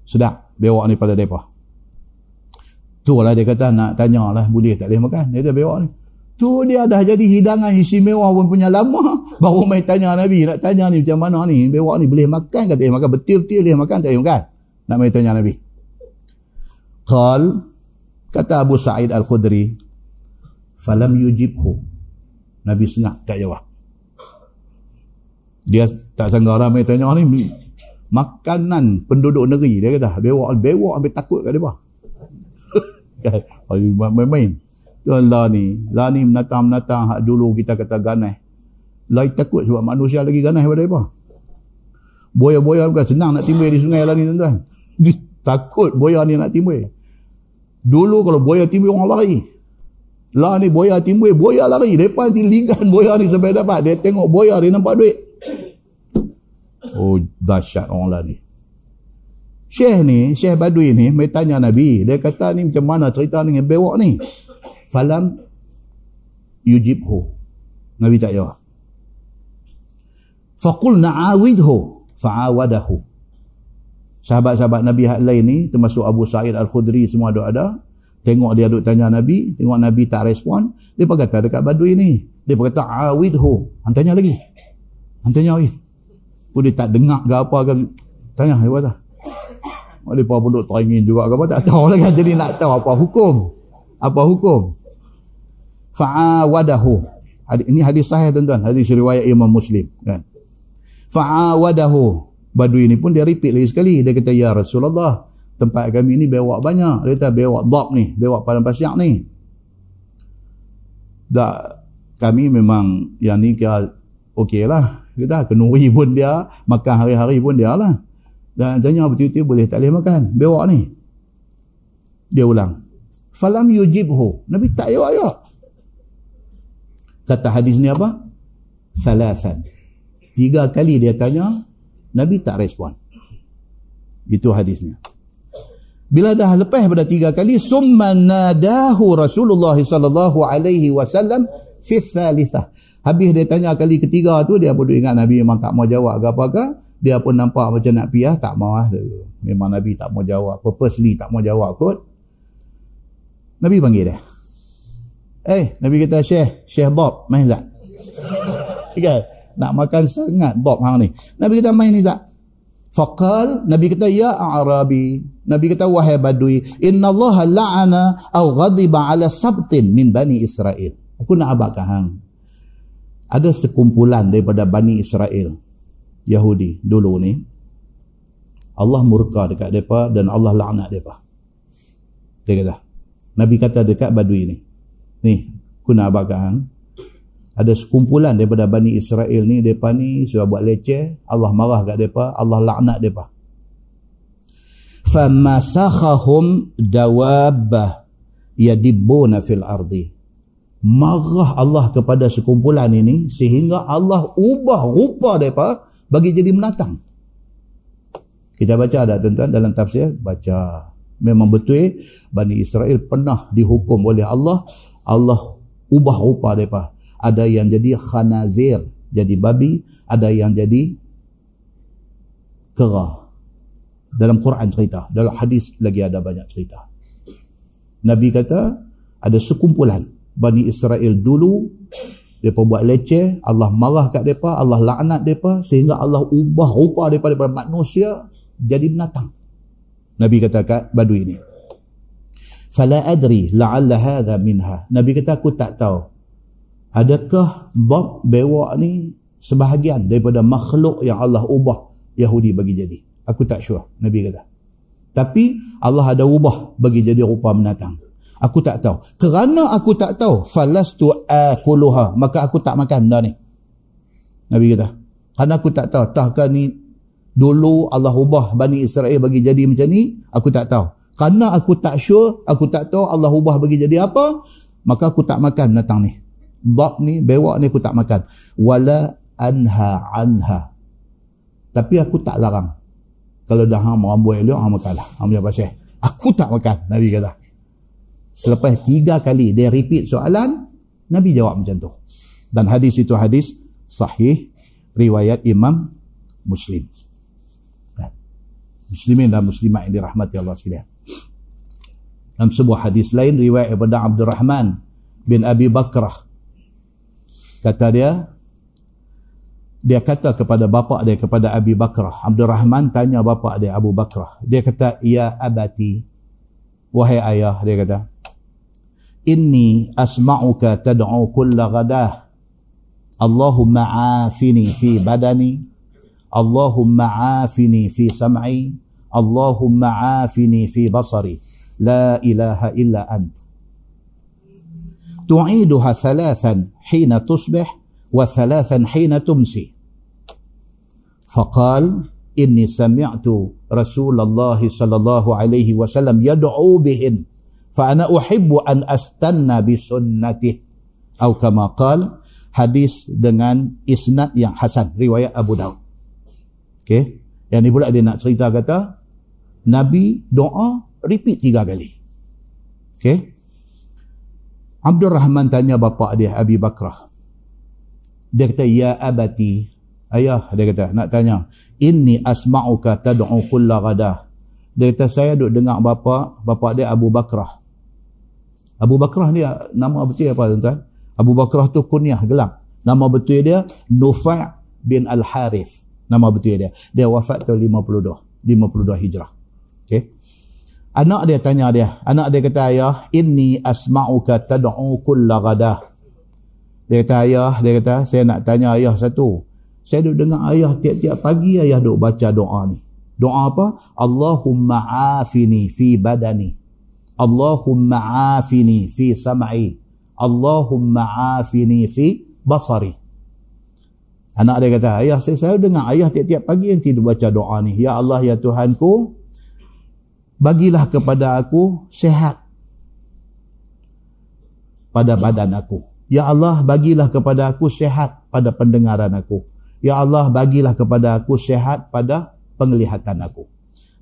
Sedap bewak ni pada depa. Tu lah dia kata nak tanya lah boleh tak boleh makan. Dia kata bewak ni. Tu dia dah jadi hidangan isi istimewa pun punya lama. Baru mai tanya Nabi. Nak tanya ni macam mana ni. Bewak ni boleh makan kata dia makan. Betul-betul boleh makan tak boleh makan. Nak main tanya Nabi. Qal. Kata Abu Sa'id Al-Khudri. Falam yujibhu. Nabi sengat tak jawab. Dia tak sangka ramai tanya oh, ni makanan penduduk negeri dia kata bewak bewak ambil takut kat depa. Kan? main-main. Tuan lah ni, lah ni menatang-menatang dulu kita kata ganas. Lai takut sebab manusia lagi ganas daripada apa? Boya-boya bukan senang nak timbul di sungai lah ni tuan-tuan. takut boya ni nak timbul. Dulu kalau boya timbul orang lari. Lah ni boya timbul, boya lari. Depan nanti boya ni sampai dapat. Dia tengok boya dia nampak duit. Oh dahsyat orang lari. Syekh ni, Syekh Badui ni, mereka tanya Nabi. Dia kata ni macam mana cerita dengan bewak ni. Falam yujibhu. Nabi tak jawab. Fakul na'awidhu fa'awadahu. Sahabat-sahabat Nabi yang lain ni, termasuk Abu Sa'id Al-Khudri semua ada ada. Tengok dia duduk tanya Nabi, tengok Nabi tak respon. Dia berkata dekat Badui ni. Dia berkata, awidhu. Hantanya lagi. Hantanya lagi. Okay. Pun dia tak dengar ke apa kan? Tanya dia kata. Dia pun duduk teringin juga ke apa. Tak tahu lagi kan? Jadi nak tahu apa hukum. Apa hukum. Fa'awadahu. Ini hadis sahih tuan-tuan. Hadis riwayat Imam Muslim. Kan? Fa'awadahu. Badui ni pun dia repeat lagi sekali. Dia kata, Ya Rasulullah, tempat kami ni bewak banyak. Dia kata, bewak dok ni. Bewak padang pasyak ni. Dak kami memang yang ni kira okey lah kata kenuri pun dia makan hari-hari pun dia lah dan tanya betul-betul boleh tak boleh makan berok ni dia ulang falam yujibhu Nabi tak yuk ayuk kata hadis ni apa falasan tiga kali dia tanya Nabi tak respon itu hadisnya bila dah lepas pada tiga kali summa nadahu Rasulullah sallallahu alaihi wasallam fi thalithah Habis dia tanya kali ketiga tu dia pun ingat Nabi memang tak mau jawab ke apa ke. Dia pun nampak macam nak piah tak mau lah. Memang Nabi tak mau jawab. Purposely tak mau jawab kot. Nabi panggil dia. Eh, Nabi kata Syekh, Syekh Bob, main tak? Okay. Nak makan sangat Bob hang ni. Nabi kata main ni tak? Faqal, Nabi kata ya Arabi. Nabi kata wahai Badui, innallaha la'ana au ghadiba ala sabtin min bani Israel. Aku nak abak hang ada sekumpulan daripada Bani Israel Yahudi dulu ni Allah murka dekat mereka dan Allah laknat mereka dia kata Nabi kata dekat Badui ni ni kuna abakan ada sekumpulan daripada Bani Israel ni mereka ni sudah buat leceh Allah marah kat mereka Allah laknat mereka فَمَسَخَهُمْ دَوَابَّ يَدِبُّونَ فِي الْأَرْضِ marah Allah kepada sekumpulan ini sehingga Allah ubah rupa mereka bagi jadi menatang. Kita baca ada tuan-tuan dalam tafsir, baca. Memang betul Bani Israel pernah dihukum oleh Allah. Allah ubah rupa mereka. Ada yang jadi khanazir, jadi babi. Ada yang jadi kerah. Dalam Quran cerita. Dalam hadis lagi ada banyak cerita. Nabi kata, ada sekumpulan. Bani Israel dulu mereka buat leceh Allah marah kat mereka Allah laknat mereka sehingga Allah ubah rupa mereka daripada manusia jadi binatang Nabi kata kat badu ini fala adri la'alla hadha minha Nabi kata aku tak tahu adakah bab bewa ni sebahagian daripada makhluk yang Allah ubah Yahudi bagi jadi aku tak sure Nabi kata tapi Allah ada ubah bagi jadi rupa binatang aku tak tahu kerana aku tak tahu falastu akuluha maka aku tak makan benda ni Nabi kata kerana aku tak tahu tahkah ni dulu Allah ubah Bani Israel bagi jadi macam ni aku tak tahu kerana aku tak sure aku tak tahu Allah ubah bagi jadi apa maka aku tak makan datang ni bab ni bewak ni aku tak makan wala anha anha tapi aku tak larang kalau dah hang merambu elok hang makanlah hang punya pasal aku tak makan nabi kata Selepas tiga kali dia repeat soalan, Nabi jawab macam tu. Dan hadis itu hadis sahih riwayat Imam Muslim. Muslimin dan muslimat yang dirahmati Allah sekalian. Dalam sebuah hadis lain riwayat daripada Abdul Rahman bin Abi Bakrah kata dia dia kata kepada bapa dia kepada Abi Bakrah Abdul Rahman tanya bapa dia Abu Bakrah dia kata ya abati wahai ayah dia kata إني أسمعك تدعو كل غداه اللهم عافني في بدني اللهم عافني في سمعي اللهم عافني في بصري لا إله إلا أنت تعيدها ثلاثا حين تصبح وثلاثا حين تمسي فقال إني سمعت رسول الله صلى الله عليه وسلم يدعو بهن فأنا أحب أن أستنى بسنته أو كما قال hadis dengan isnad yang hasan riwayat Abu Daud. Okey. Yang ni pula dia nak cerita kata Nabi doa repeat tiga kali. Okey. Abdul Rahman tanya bapa dia Abi Bakrah. Dia kata ya abati ayah dia kata nak tanya inni asma'uka tad'u kull ghadah. Dia kata saya duk dengar bapa bapa dia Abu Bakrah. Abu Bakrah ni nama betul apa tuan-tuan? Abu Bakrah tu kunyah gelang. Nama betul dia Nufa' bin Al-Harith. Nama betul dia. Dia wafat tahun 52. 52 Hijrah. Okey. Anak dia tanya dia. Anak dia kata, Ayah, Inni asma'uka tad'u kulla ghadah. Dia kata, Ayah, dia kata, saya nak tanya Ayah satu. Saya duduk dengan Ayah tiap-tiap pagi, Ayah duduk baca doa ni. Doa apa? Allahumma afini fi badani. Allahumma afini fi sam'i. Allahumma afini fi basari. Anak dia kata, ayah saya, saya dengar ayah tiap-tiap pagi yang tidur baca doa ni. Ya Allah, ya Tuhanku, bagilah kepada aku sehat pada badan aku. Ya Allah, bagilah kepada aku sehat pada pendengaran aku. Ya Allah, bagilah kepada aku sehat pada penglihatan aku.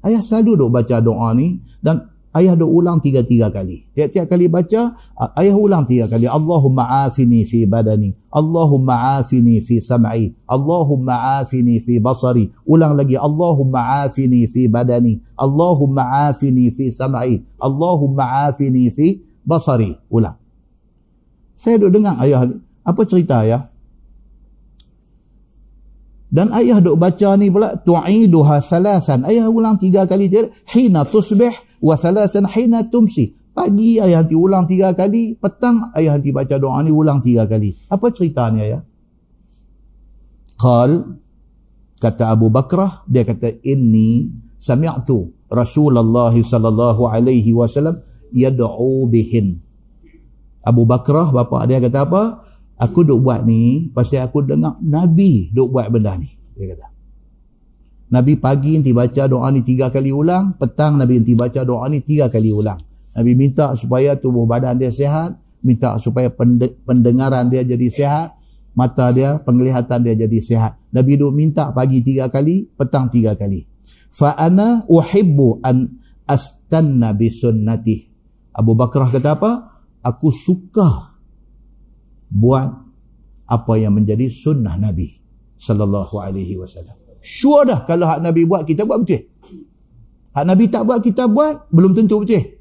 Ayah saya duduk baca doa ni dan ayah dia ulang tiga-tiga kali. Tiap-tiap kali baca, ayah ulang tiga kali. Allahumma afini fi badani. Allahumma afini fi sam'i. Allahumma afini fi basari. Ulang lagi. Allahumma afini fi badani. Allahumma afini fi sam'i. Allahumma afini fi basari. Ulang. Saya duduk dengar ayah ni. Apa cerita ayah? Dan ayah duk baca ni pula tu'iduha salasan. Ayah ulang tiga kali dia hina tusbih wa thalasan hina tumsi pagi ayah henti ulang tiga kali petang ayah henti baca doa ni ulang tiga kali apa cerita ni ayah qal kata Abu Bakrah dia kata inni sami'tu Rasulullah sallallahu alaihi wasallam yad'u bihin Abu Bakrah bapa dia kata apa aku duk buat ni pasal aku dengar nabi duk buat benda ni dia kata Nabi pagi nanti baca doa ni tiga kali ulang. Petang Nabi nanti baca doa ni tiga kali ulang. Nabi minta supaya tubuh badan dia sehat. Minta supaya pendengaran dia jadi sehat. Mata dia, penglihatan dia jadi sehat. Nabi duk minta pagi tiga kali, petang tiga kali. Fa'ana uhibbu an astanna bisunnati. Abu Bakrah kata apa? Aku suka buat apa yang menjadi sunnah Nabi sallallahu alaihi wasallam. Sure dah kalau hak Nabi buat, kita buat betul. Hak Nabi tak buat, kita buat, belum tentu betul.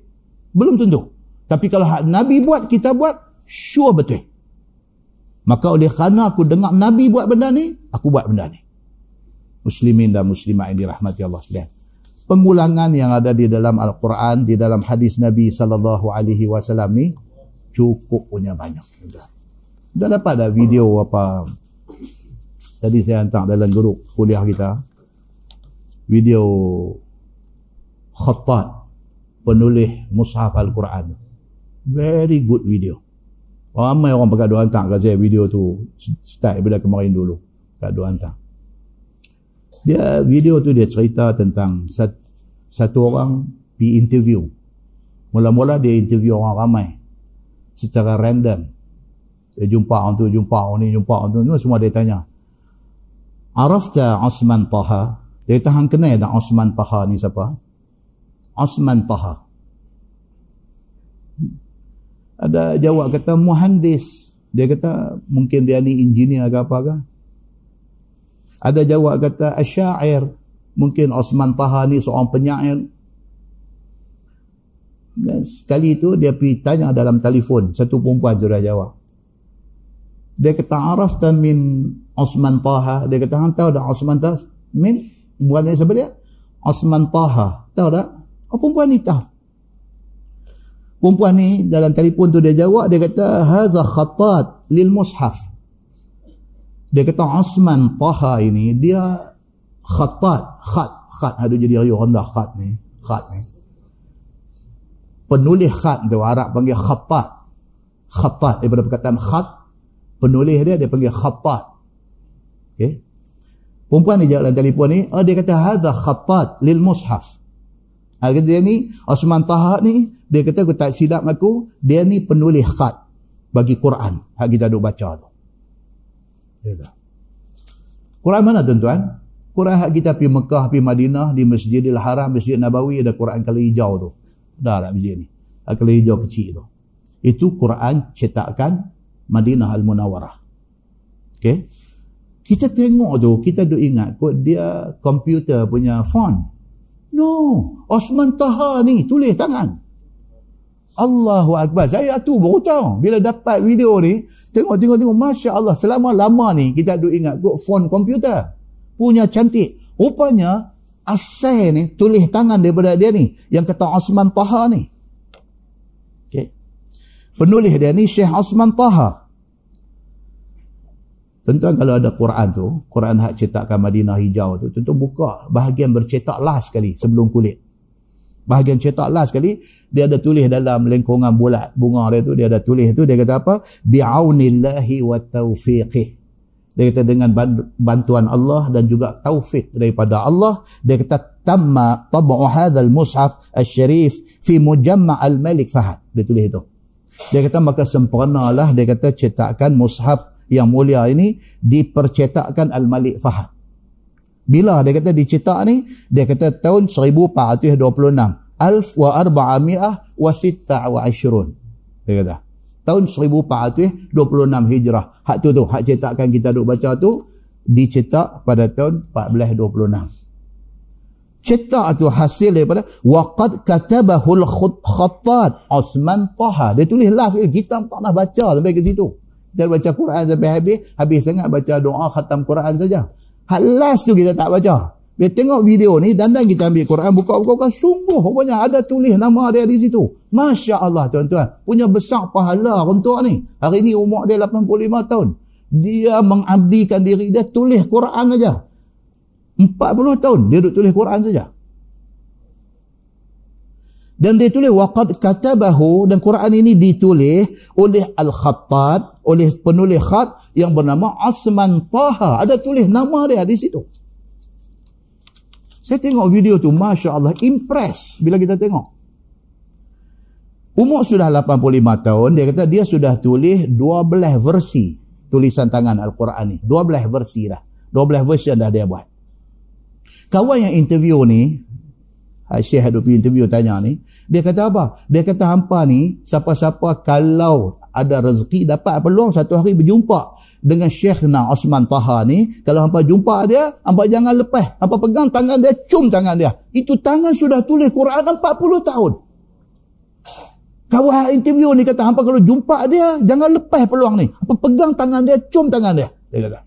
Belum tentu. Tapi kalau hak Nabi buat, kita buat, sure betul. Maka oleh kerana aku dengar Nabi buat benda ni, aku buat benda ni. Muslimin dan muslimah yang dirahmati Allah sekalian. Pengulangan yang ada di dalam Al-Quran, di dalam hadis Nabi sallallahu alaihi wasallam ni cukup punya banyak. Dah dapat dah video apa Tadi saya hantar dalam grup kuliah kita video Khattat penulis mushaf Al-Quran. Very good video. Ramai orang pakai dua hantar kat saya video tu start daripada kemarin dulu. Pakai dua hantar. Dia video tu dia cerita tentang satu orang pi interview. Mula-mula dia interview orang ramai secara random. Dia jumpa orang tu, jumpa orang ni, jumpa orang tu, semua dia tanya. Arafta Osman Taha. Dia kata, hang kenal dah Osman Taha ni siapa? Osman Taha. Ada jawab kata, Muhandis. Dia kata, mungkin dia ni engineer agak apa ke? Ada jawab kata, Asyair. Mungkin Osman Taha ni seorang penyair. Dan sekali itu dia pergi tanya dalam telefon. Satu perempuan sudah jawab dia kata arafta min Osman Taha dia kata hang tahu dah Osman Taha min buat siapa dia Osman Taha tahu dah oh, perempuan ni tahu perempuan ni dalam telefon tu dia jawab dia kata haza khattat lil mushaf dia kata Osman Taha ini dia khattat khat khat aduh jadi ayuh rendah khat ni khat ni penulis khat tu Arab panggil khattat khattat daripada perkataan khat penulis dia dia panggil khattat okey perempuan ni jawab telefon ni oh, dia kata hadza khattat lil mushaf ha, dia ni Osman Taha ni dia kata aku tak silap aku dia ni penulis khat bagi Quran hak kita duk baca tu Yalah. Quran mana tuan-tuan Quran hak kita pergi Mekah pergi Madinah di Masjidil Haram Masjid Nabawi ada Quran kali hijau tu dah tak lah masjid ni kali hijau kecil tu itu Quran cetakan Madinah Al-Munawarah. Okay? Kita tengok tu, kita duk ingat kot dia komputer punya font. No. Osman Taha ni tulis tangan. Allahu Akbar. Saya tu baru tahu. Bila dapat video ni, tengok, tengok, tengok. Masya Allah, selama lama ni kita duk ingat kot font komputer. Punya cantik. Rupanya, Asai ni tulis tangan daripada dia ni. Yang kata Osman Taha ni. Penulis dia ni Syekh Osman Taha. Tentu kalau ada Quran tu, Quran hak cetakkan Madinah hijau tu, tentu buka bahagian bercetak last sekali sebelum kulit. Bahagian cetak last sekali, dia ada tulis dalam lengkungan bulat bunga dia tu, dia ada tulis tu, dia kata apa? Bi'aunillahi wa taufiqih. Dia kata dengan bantuan Allah dan juga taufik daripada Allah, dia kata tamma tab'u musaf al sharif fi mujamma' al-Malik Fahad. Dia tulis itu. Dia kata maka sempurnalah dia kata cetakan mushaf yang mulia ini dipercetakan Al-Malik Fahad. Bila dia kata dicetak ni, dia kata tahun 1426. Dia kata tahun 1426 Hijrah. Hak tu tu, hak cetakkan kita duk baca tu dicetak pada tahun 1426 cetak tu hasil daripada waqad katabahul khattat Osman Taha dia tulis last eh, kita tak nak baca sampai ke situ kita baca Quran sampai habis habis sangat baca doa khatam Quran saja hal last tu kita tak baca dia tengok video ni dan dan kita ambil Quran buka-buka kan sungguh rupanya ada tulis nama dia di situ Masya Allah tuan-tuan punya besar pahala untuk ni hari ni umur dia 85 tahun dia mengabdikan diri dia tulis Quran aja Empat puluh tahun dia duduk tulis Quran saja. Dan dia tulis waqad katabahu dan Quran ini ditulis oleh Al-Khattat, oleh penulis khat yang bernama Asman Taha. Ada tulis nama dia di situ. Saya tengok video tu, Masya Allah, impress bila kita tengok. Umur sudah 85 tahun, dia kata dia sudah tulis 12 versi tulisan tangan Al-Quran ni. 12 versi dah. 12 versi yang dah dia buat. Kawan yang interview ni, Syekh ada pergi interview tanya ni, dia kata apa? Dia kata hampa ni, siapa-siapa kalau ada rezeki, dapat peluang satu hari berjumpa dengan Syekh Na Osman Taha ni, kalau hampa jumpa dia, hampa jangan lepas. Hampa pegang tangan dia, cum tangan dia. Itu tangan sudah tulis Quran 40 tahun. Kawan interview ni kata, hampa kalau jumpa dia, jangan lepas peluang ni. Hampa pegang tangan dia, cum tangan dia. Dia kata.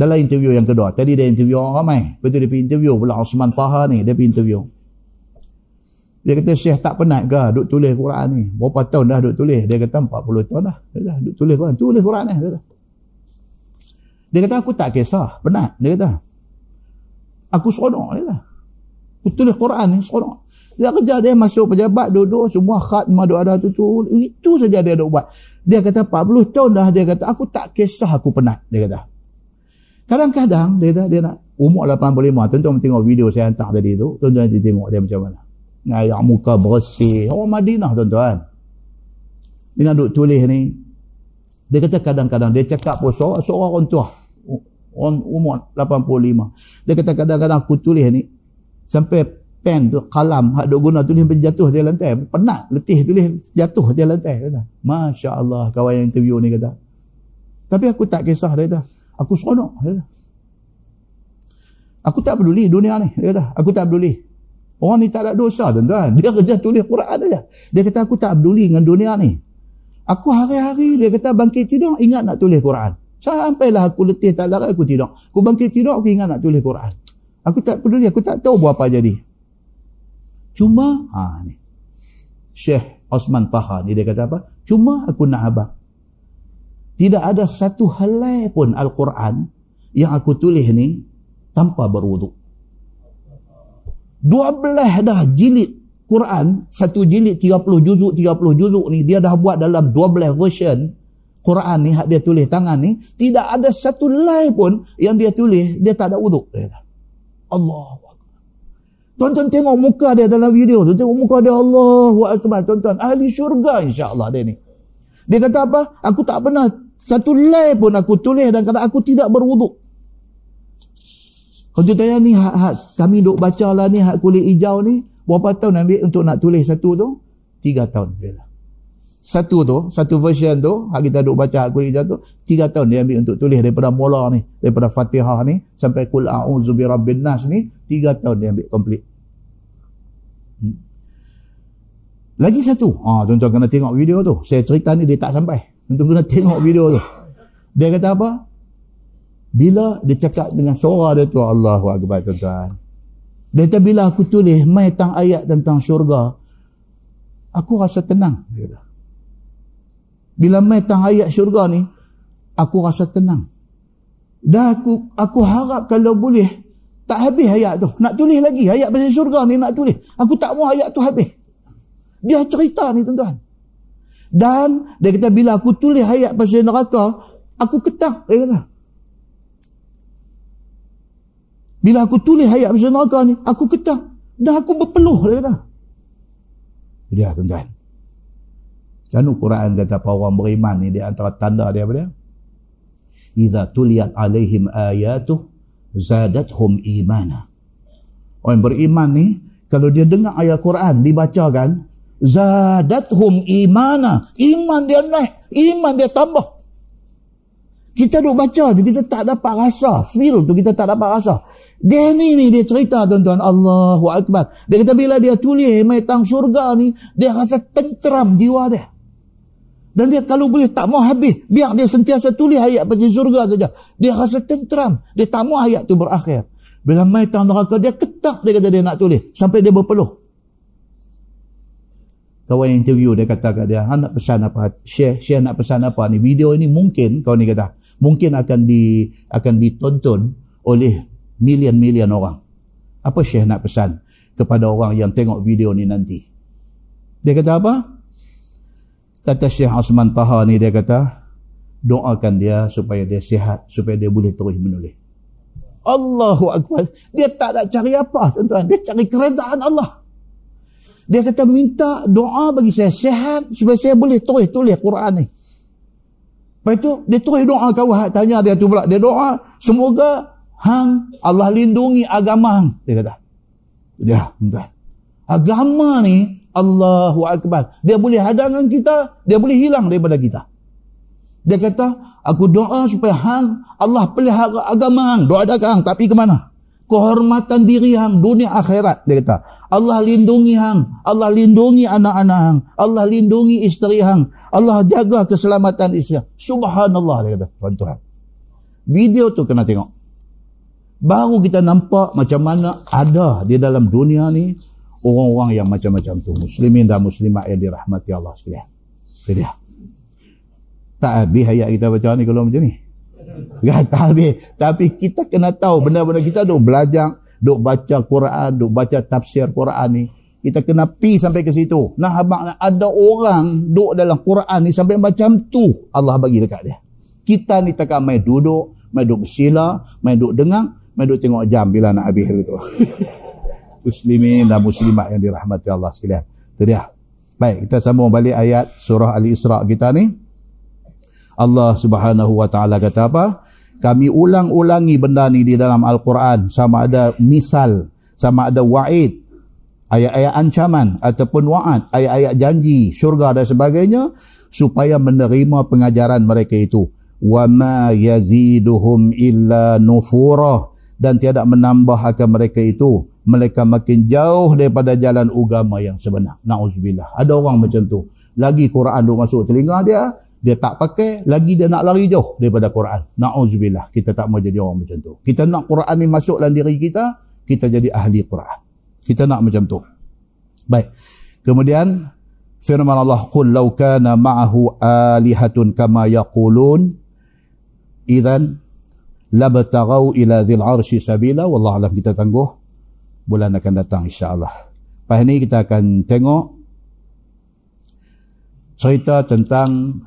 Dalam interview yang kedua. Tadi dia interview orang ramai. Lepas tu dia pergi interview pula Osman Taha ni. Dia pergi interview. Dia kata, Syekh tak penat ke duk tulis Quran ni? Berapa tahun dah duk tulis? Dia kata, 40 tahun dah. Dia kata, duk tulis Quran. Tulis Quran ni. Eh? Dia kata. dia kata, aku tak kisah. Penat. Dia kata. Aku seronok. Dia kata. Aku tulis Quran ni seronok. Dia kerja dia masuk pejabat duduk semua khat madu ada, ada tu, tu itu saja dia duk buat. Dia kata 40 tahun dah dia kata aku tak kisah aku penat dia kata. Kadang-kadang dia dah dia nak umur 85. Tuan-tuan tengok video saya hantar tadi tu. Tuan-tuan tengok dia macam mana. Ayak muka bersih. Orang Madinah tuan-tuan. Dengan duk tulis ni. Dia kata kadang-kadang dia cakap pun seorang, seorang orang tua. Orang umur 85. Dia kata kadang-kadang aku tulis ni. Sampai pen tu kalam hak duk guna tulis sampai jatuh dia lantai. Penat letih tulis jatuh dia lantai. Kata. Masya Allah kawan yang interview ni kata. Tapi aku tak kisah dia kata aku seronok kata. Aku tak peduli dunia ni kata. Aku tak peduli. Orang ni tak ada dosa tuan-tuan. Dia kerja tulis Quran aja. Dia kata aku tak peduli dengan dunia ni. Aku hari-hari dia kata bangkit tidur ingat nak tulis Quran. Sampailah aku letih tak larat aku tidur. Aku bangkit tidur aku ingat nak tulis Quran. Aku tak peduli aku tak tahu buat apa jadi. Cuma ha ni. Syekh Osman Taha ni dia kata apa? Cuma aku nak abang. Tidak ada satu helai pun Al-Quran yang aku tulis ni tanpa berwuduk. Dua belah dah jilid Quran, satu jilid tiga puluh juzuk, tiga puluh juzuk ni dia dah buat dalam dua belah version Quran ni dia tulis tangan ni, tidak ada satu lai pun yang dia tulis dia tak ada wuduk. Allah Tonton tengok muka dia dalam video tu. Tengok muka dia Allah. Akbar. Tuan-tuan ahli syurga insyaallah allah dia ni. Dia kata apa? Aku tak pernah satu lay pun aku tulis dan kata aku tidak berwuduk. Kalau tanya ni hak, hak kami duk baca lah ni hak kulit hijau ni. Berapa tahun ambil untuk nak tulis satu tu? Tiga tahun. Satu tu, satu version tu, hak kita duk baca hak kulit hijau tu. Tiga tahun dia ambil untuk tulis daripada mula ni. Daripada fatihah ni sampai kul a'udzubi rabbin nas ni. Tiga tahun dia ambil komplit. Hmm. Lagi satu. Ha, tuan-tuan kena tengok video tu. Saya cerita ni dia tak sampai. Untuk kena tengok video tu. Dia kata apa? Bila dia cakap dengan suara dia tu, Allahu Akbar tuan-tuan. Dia kata, bila aku tulis mai tang ayat tentang syurga, aku rasa tenang. Bila mai tang ayat syurga ni, aku rasa tenang. Dah aku, aku harap kalau boleh, tak habis ayat tu. Nak tulis lagi. Ayat pasal syurga ni nak tulis. Aku tak mau ayat tu habis. Dia cerita ni tuan-tuan. Dan dia kata bila aku tulis ayat pasal neraka, aku ketak. Dia kata. Bila aku tulis ayat pasal neraka ni, aku ketak. Dan aku berpeluh. Dia kata. Dia ya, tuan-tuan. Dan Quran kata apa orang beriman ni di antara tanda dia apa dia? Iza tuliat alaihim ayatu zadathum imana. Orang beriman ni kalau dia dengar ayat Quran dibacakan, Zadathum imana. Iman dia naik. Iman dia tambah. Kita duk baca tu, kita tak dapat rasa. Feel tu, kita tak dapat rasa. Dia ni ni, dia cerita tuan-tuan. Allahu Akbar. Dia kata bila dia tulis maitang surga ni, dia rasa tenteram jiwa dia. Dan dia kalau boleh tak mau habis, biar dia sentiasa tulis ayat pasir surga saja. Dia rasa tenteram. Dia tak mau ayat tu berakhir. Bila maitang neraka, dia ketak dia kata dia nak tulis. Sampai dia berpeluh. Kawan yang interview dia kata kat dia, nak pesan apa? Share, share nak pesan apa? Ni video ini mungkin kau ni kata, mungkin akan di akan ditonton oleh million-million orang. Apa Syekh nak pesan kepada orang yang tengok video ni nanti? Dia kata apa? Kata Syekh Osman Taha ni dia kata, doakan dia supaya dia sihat, supaya dia boleh terus menulis. Allahu Akbar. Dia tak nak cari apa, tuan-tuan. Dia cari keredaan Allah. Dia kata minta doa bagi saya sihat supaya saya boleh terus tulis Quran ni. Lepas tu dia terus doa kau tanya dia tu pula. Dia doa semoga hang Allah lindungi agama hang dia kata. Dia minta. Agama ni Allahu Akbar. Dia boleh hadangan kita, dia boleh hilang daripada kita. Dia kata, aku doa supaya hang Allah pelihara agama hang. Doa dah hang, tapi ke mana? kehormatan diri hang dunia akhirat dia kata Allah lindungi hang Allah lindungi anak-anak hang Allah lindungi isteri hang Allah jaga keselamatan isteri subhanallah dia kata tuan, tuan video tu kena tengok baru kita nampak macam mana ada di dalam dunia ni orang-orang yang macam-macam tu muslimin dan muslimat yang dirahmati Allah sekalian jadi tak habis ayat kita baca ni kalau macam ni Gak Tak habis. Tapi kita kena tahu benda-benda kita duk belajar, duk baca Quran, duk baca tafsir Quran ni. Kita kena pi sampai ke situ. Nah, abang nak ada orang duk dalam Quran ni sampai macam tu Allah bagi dekat dia. Kita ni takkan main duduk, main duduk bersila, main duduk dengar, main duduk tengok jam bila nak habis gitu. Muslimin dan muslimat yang dirahmati Allah sekalian. Itu dia. Baik, kita sambung balik ayat surah Ali Isra kita ni. Allah Subhanahu wa taala kata apa? Kami ulang-ulangi benda ni di dalam al-Quran sama ada misal, sama ada wa'id, ayat-ayat ancaman ataupun wa'ad, ayat-ayat janji, syurga dan sebagainya supaya menerima pengajaran mereka itu. Wa ma yaziduhum illa nufura dan tiada menambah akan mereka itu mereka makin jauh daripada jalan agama yang sebenar. Nauzubillah. Ada orang macam tu. Lagi Quran duk masuk telinga dia, dia tak pakai lagi dia nak lari jauh daripada Quran na'udzubillah kita tak mau jadi orang macam tu kita nak Quran ni masuk dalam diri kita kita jadi ahli Quran kita nak macam tu baik kemudian firman Allah qul law kana ma'ahu alihatun kama yaqulun idzan labtagaw ila dhil arsy sabila wallahu alam kita tangguh bulan akan datang insyaallah lepas ni kita akan tengok cerita tentang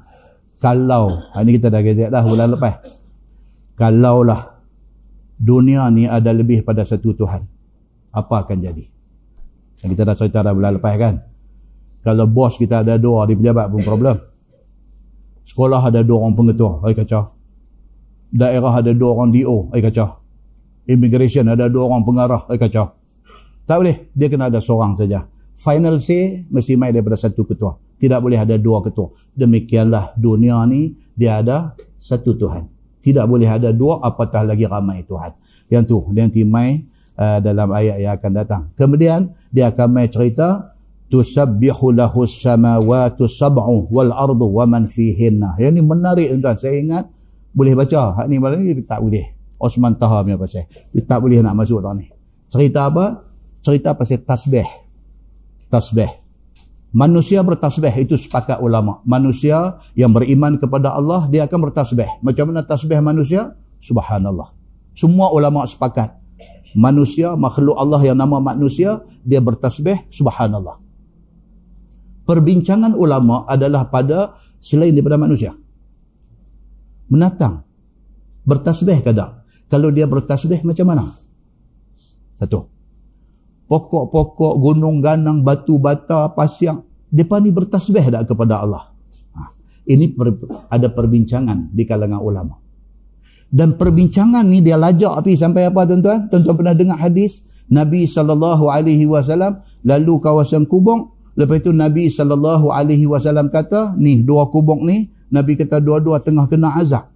kalau ha, ini kita dah gazet dah bulan lepas kalaulah dunia ni ada lebih pada satu Tuhan apa akan jadi yang kita dah cerita dah bulan lepas kan kalau bos kita ada dua di pejabat pun problem sekolah ada dua orang pengetua ay kacau daerah ada dua orang DO ay kacau immigration ada dua orang pengarah ay kacau tak boleh dia kena ada seorang saja final say mesti mai daripada satu ketua tidak boleh ada dua ketua. Demikianlah dunia ni dia ada satu Tuhan. Tidak boleh ada dua apatah lagi ramai Tuhan. Yang tu dia nanti mai uh, dalam ayat yang akan datang. Kemudian dia akan mai cerita tusabbihu lahu samawati sab'u wal ardu wa man fihinna. Yang ni menarik tuan saya ingat boleh baca. Hak ni malam ni tak boleh. Osman Taha punya pasal. Dia tak boleh nak masuk tak ni. Cerita apa? Cerita pasal tasbih. Tasbih. Manusia bertasbih itu sepakat ulama. Manusia yang beriman kepada Allah dia akan bertasbih. Macam mana tasbih manusia? Subhanallah. Semua ulama sepakat. Manusia makhluk Allah yang nama manusia dia bertasbih subhanallah. Perbincangan ulama adalah pada selain daripada manusia. Menatang bertasbih ke tak? Kalau dia bertasbih macam mana? Satu pokok-pokok, gunung ganang, batu bata, pasir. Mereka ni bertasbih dah kepada Allah. Ha. Ini ada perbincangan di kalangan ulama. Dan perbincangan ni dia lajak pergi sampai apa tuan-tuan? Tuan-tuan pernah dengar hadis Nabi saw. lalu kawasan kubung, lepas itu Nabi sallallahu alaihi wasallam kata, ni dua kubung ni, Nabi kata dua-dua tengah kena azab.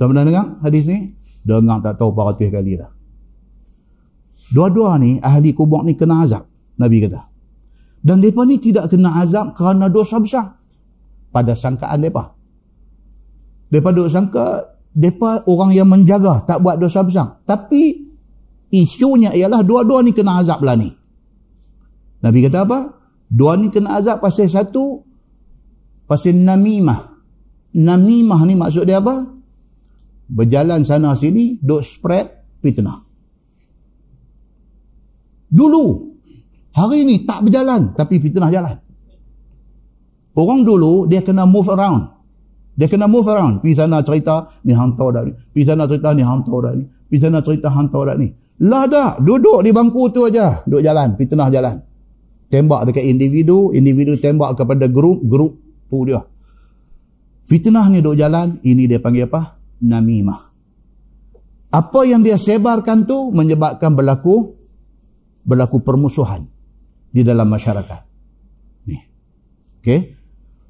Tuan pernah dengar hadis ni? Dengar tak tahu berapa kali dah. Dua-dua ni ahli kubur ni kena azab. Nabi kata. Dan mereka ni tidak kena azab kerana dosa besar. Pada sangkaan mereka. Mereka duduk sangka, mereka orang yang menjaga, tak buat dosa besar. Tapi, isunya ialah dua-dua ni kena azab lah ni. Nabi kata apa? Dua ni kena azab pasal satu, pasal namimah. Namimah ni maksud dia apa? Berjalan sana sini, duduk spread fitnah. Dulu. Hari ini tak berjalan. Tapi fitnah jalan. Orang dulu dia kena move around. Dia kena move around. Pergi sana cerita ni hantar dah ni. Pergi sana cerita ni hantar dah ni. Pergi sana cerita hantar dah ni. Lah dah. Duduk di bangku tu aja. Duduk jalan. Fitnah jalan. Tembak dekat individu. Individu tembak kepada grup. Grup tu dia. Fitnah ni duduk jalan. Ini dia panggil apa? Namimah. Apa yang dia sebarkan tu menyebabkan berlaku berlaku permusuhan di dalam masyarakat. Nih. Okey.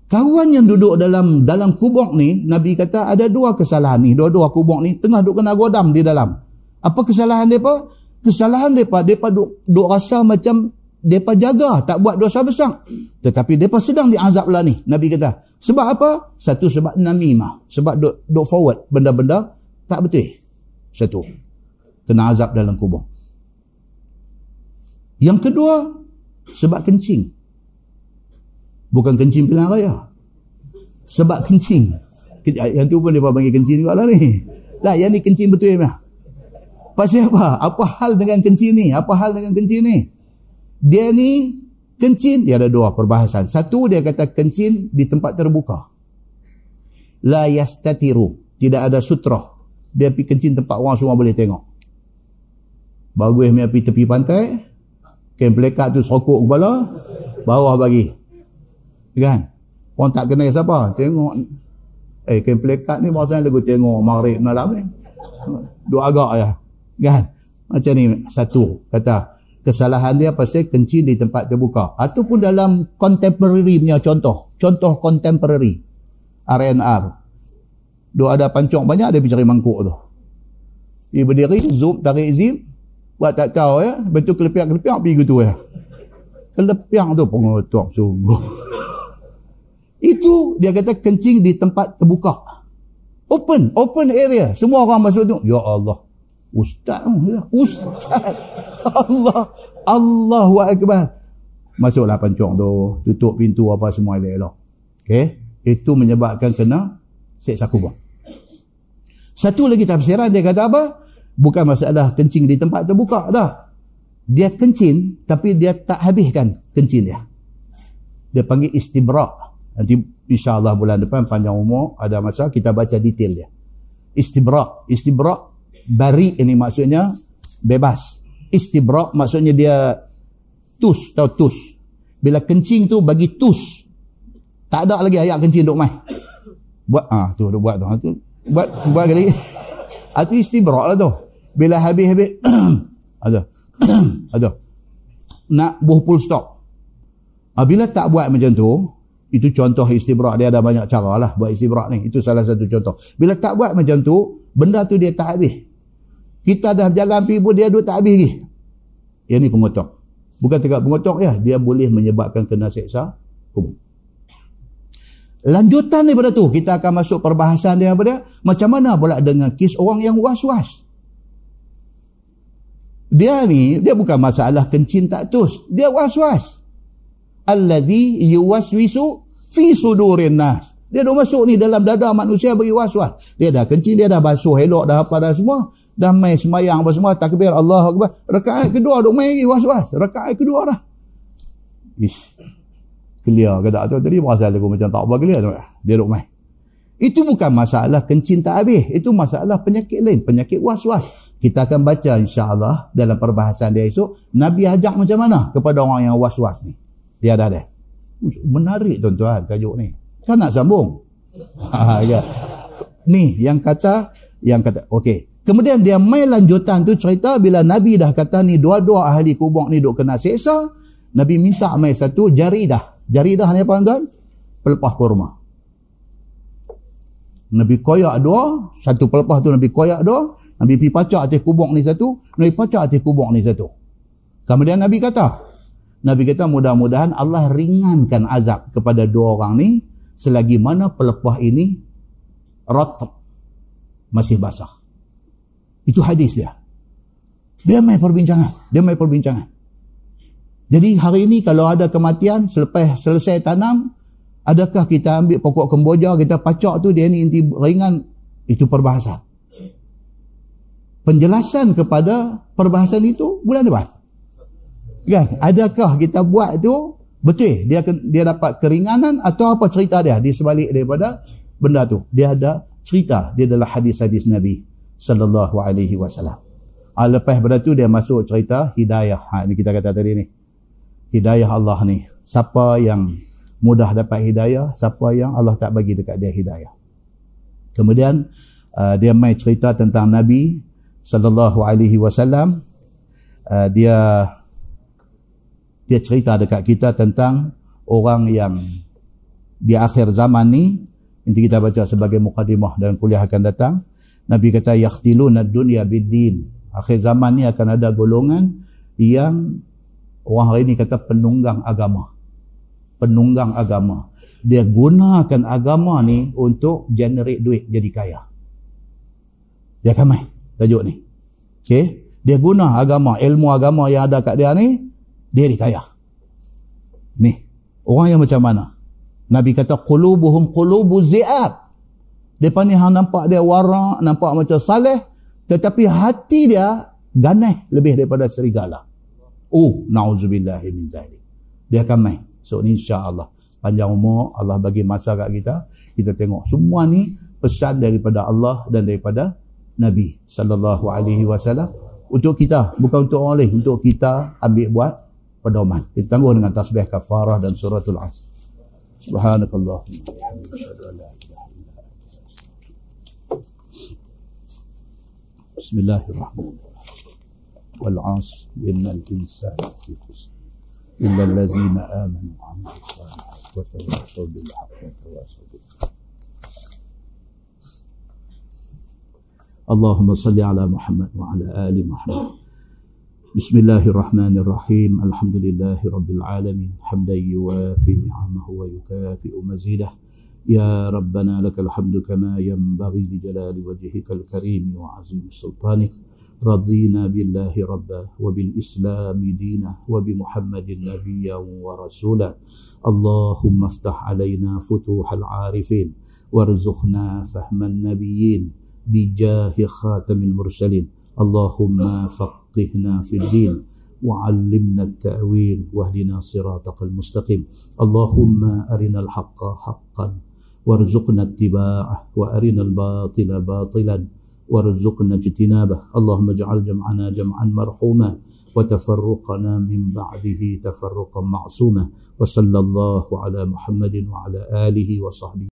Kawan yang duduk dalam dalam kubur ni, Nabi kata ada dua kesalahan ni. Dua-dua kubur ni tengah duk kena godam di dalam. Apa kesalahan depa? Kesalahan depa, depa duk, duk rasa macam depa jaga, tak buat dosa besar. Tetapi depa sedang diazab lah ni, Nabi kata. Sebab apa? Satu sebab namimah. Sebab duk, duk forward benda-benda tak betul. Satu. Kena azab dalam kubur. Yang kedua, sebab kencing. Bukan kencing pilihan raya. Sebab kencing. Yang tu pun dia panggil kencing juga lah ni. Lah, yang ni kencing betul ya. Pasal apa? Apa hal dengan kencing ni? Apa hal dengan kencing ni? Dia ni kencing, dia ada dua perbahasan. Satu dia kata kencing di tempat terbuka. La yastatiru. Tidak ada sutra. Dia pergi kencing tempat orang semua boleh tengok. Bagus dia pergi tepi pantai kain pelekat tu serokok kepala bawah bagi kan orang tak kenal siapa tengok eh kain pelekat ni bahasa lagu tengok maghrib malam ni dua agak ya kan macam ni satu kata kesalahan dia pasal kencing di tempat terbuka ataupun ah, dalam contemporary punya contoh contoh contemporary RNR dia ada pancong banyak dia pergi cari mangkuk tu dia berdiri zup tarik zip Buat tak tahu ya. Betul kelepiak-kelepiak pergi gitu ya. Kelepiak tu pengotok sungguh. Itu dia kata kencing di tempat terbuka. Open, open area. Semua orang masuk tu. Ya Allah. Ustaz. Ya. Ustaz. Allah. Allahu Akbar. Masuklah pancong tu. Tutup pintu apa semua elok-elok. Okay. Itu menyebabkan kena seksa kubur. Satu lagi tafsiran dia kata apa? bukan masalah kencing di tempat terbuka dah. Dia kencing tapi dia tak habiskan kencing dia. Dia panggil istibrak. Nanti insya bulan depan panjang umur ada masa kita baca detail dia. Istibrak, istibrak bari ini maksudnya bebas. Istibrak maksudnya dia tus atau tus. Bila kencing tu bagi tus. Tak ada lagi ayat kencing duk mai. Buat ah tu buat tu. Buat buat kali. Itu ah, istibrak lah tu. Bila habis-habis ada. ada. Nak buh full stop. Bila tak buat macam tu, itu contoh istibrak dia ada banyak cara lah buat istibrak ni. Itu salah satu contoh. Bila tak buat macam tu, benda tu dia tak habis. Kita dah jalan pergi pun dia duduk tak habis lagi. Yang ni pengotok. Bukan tegak pengotok ya. Dia boleh menyebabkan kena seksa kubur. Lanjutan daripada tu, kita akan masuk perbahasan dia apa dia. Macam mana pula dengan kes orang yang was-was. Dia ni, dia bukan masalah kencing tak tus. Dia was-was. Alladhi yuwaswisu fi sudurin nas. Dia dah masuk ni dalam dada manusia bagi was-was. Dia dah kencing, dia dah basuh, elok dah apa dah semua. Dah main semayang apa semua, takbir Allah Akbar. Rekaat kedua dah main lagi was-was. Rekaat kedua dah. Ish. Clear ke tak tu tadi, perasaan aku macam tak apa clear. Dia dah main. Itu bukan masalah kencing tak habis. Itu masalah penyakit lain. Penyakit was-was kita akan baca insyaAllah dalam perbahasan dia esok Nabi ajak macam mana kepada orang yang was-was ni dia ada dah menarik tuan-tuan tajuk ni kan nak sambung ah, ya. ni yang kata yang kata okey kemudian dia mai lanjutan tu cerita bila Nabi dah kata ni dua-dua ahli kubur ni duk kena seksa Nabi minta mai satu jari dah jari dah ni apa tuan pelepah kurma Nabi koyak dua satu pelepah tu Nabi koyak dua Nabi pergi pacak atas kubur ni satu, Nabi pacak atas kubur ni satu. Kemudian Nabi kata, Nabi kata mudah-mudahan Allah ringankan azab kepada dua orang ni selagi mana pelepah ini rotab masih basah. Itu hadis dia. Dia main perbincangan. Dia main perbincangan. Jadi hari ini kalau ada kematian selepas selesai tanam, adakah kita ambil pokok kemboja, kita pacak tu dia ni inti ringan? Itu perbahasan penjelasan kepada perbahasan itu bulan depan. Kan? Adakah kita buat itu betul dia dia dapat keringanan atau apa cerita dia di sebalik daripada benda tu? Dia ada cerita dia adalah hadis-hadis Nabi sallallahu alaihi wasallam. Ah lepas pada tu dia masuk cerita hidayah. Ha ini kita kata tadi ni. Hidayah Allah ni. Siapa yang mudah dapat hidayah, siapa yang Allah tak bagi dekat dia hidayah. Kemudian uh, dia main cerita tentang Nabi sallallahu alaihi wasallam uh, dia dia cerita dekat kita tentang orang yang di akhir zaman ni nanti kita baca sebagai mukadimah dan kuliah akan datang nabi kata yakhtiluna dunya biddin akhir zaman ni akan ada golongan yang orang hari ini kata penunggang agama penunggang agama dia gunakan agama ni untuk generate duit jadi kaya dia akan main tajuk ni. Okey. Dia guna agama, ilmu agama yang ada kat dia ni, dia dikaya. Ni. Orang yang macam mana? Nabi kata, قُلُوبُهُمْ قُلُوبُ زِعَبْ Depan ni hang nampak dia warak, nampak macam saleh, tetapi hati dia ganas lebih daripada serigala. Oh, nauzubillah min zahri. Dia akan main. So ni Allah Panjang umur, Allah bagi masa kat kita. Kita tengok semua ni pesan daripada Allah dan daripada Nabi sallallahu alaihi wasallam untuk kita bukan untuk orang lain untuk kita ambil buat pedoman kita tangguh dengan tasbih kafarah dan suratul as subhanakallah bismillahirrahmanirrahim wal as innal insana illa allazina amanu wa amilus salihati wa tawassaw bil haqqi wa tawassaw bil اللهم صل على محمد وعلى آل محمد بسم الله الرحمن الرحيم الحمد لله رب العالمين حمدا يوافي نعمه ويكافئ مزيده يا ربنا لك الحمد كما ينبغي لجلال وجهك الكريم وعظيم سلطانك رضينا بالله ربا وبالإسلام دينا وبمحمد نبيا ورسولا اللهم افتح علينا فتوح العارفين وارزقنا فهم النبيين بجاه خاتم المرسلين اللهم فقهنا في الدين وعلمنا التأويل واهدنا صراطك المستقيم اللهم أرنا الحق حقا وارزقنا اتباعه وأرنا الباطل باطلا وارزقنا اجتنابه اللهم اجعل جمعنا جمعا مرحوما وتفرقنا من بعده تفرقا معصوما وصلى الله على محمد وعلى آله وصحبه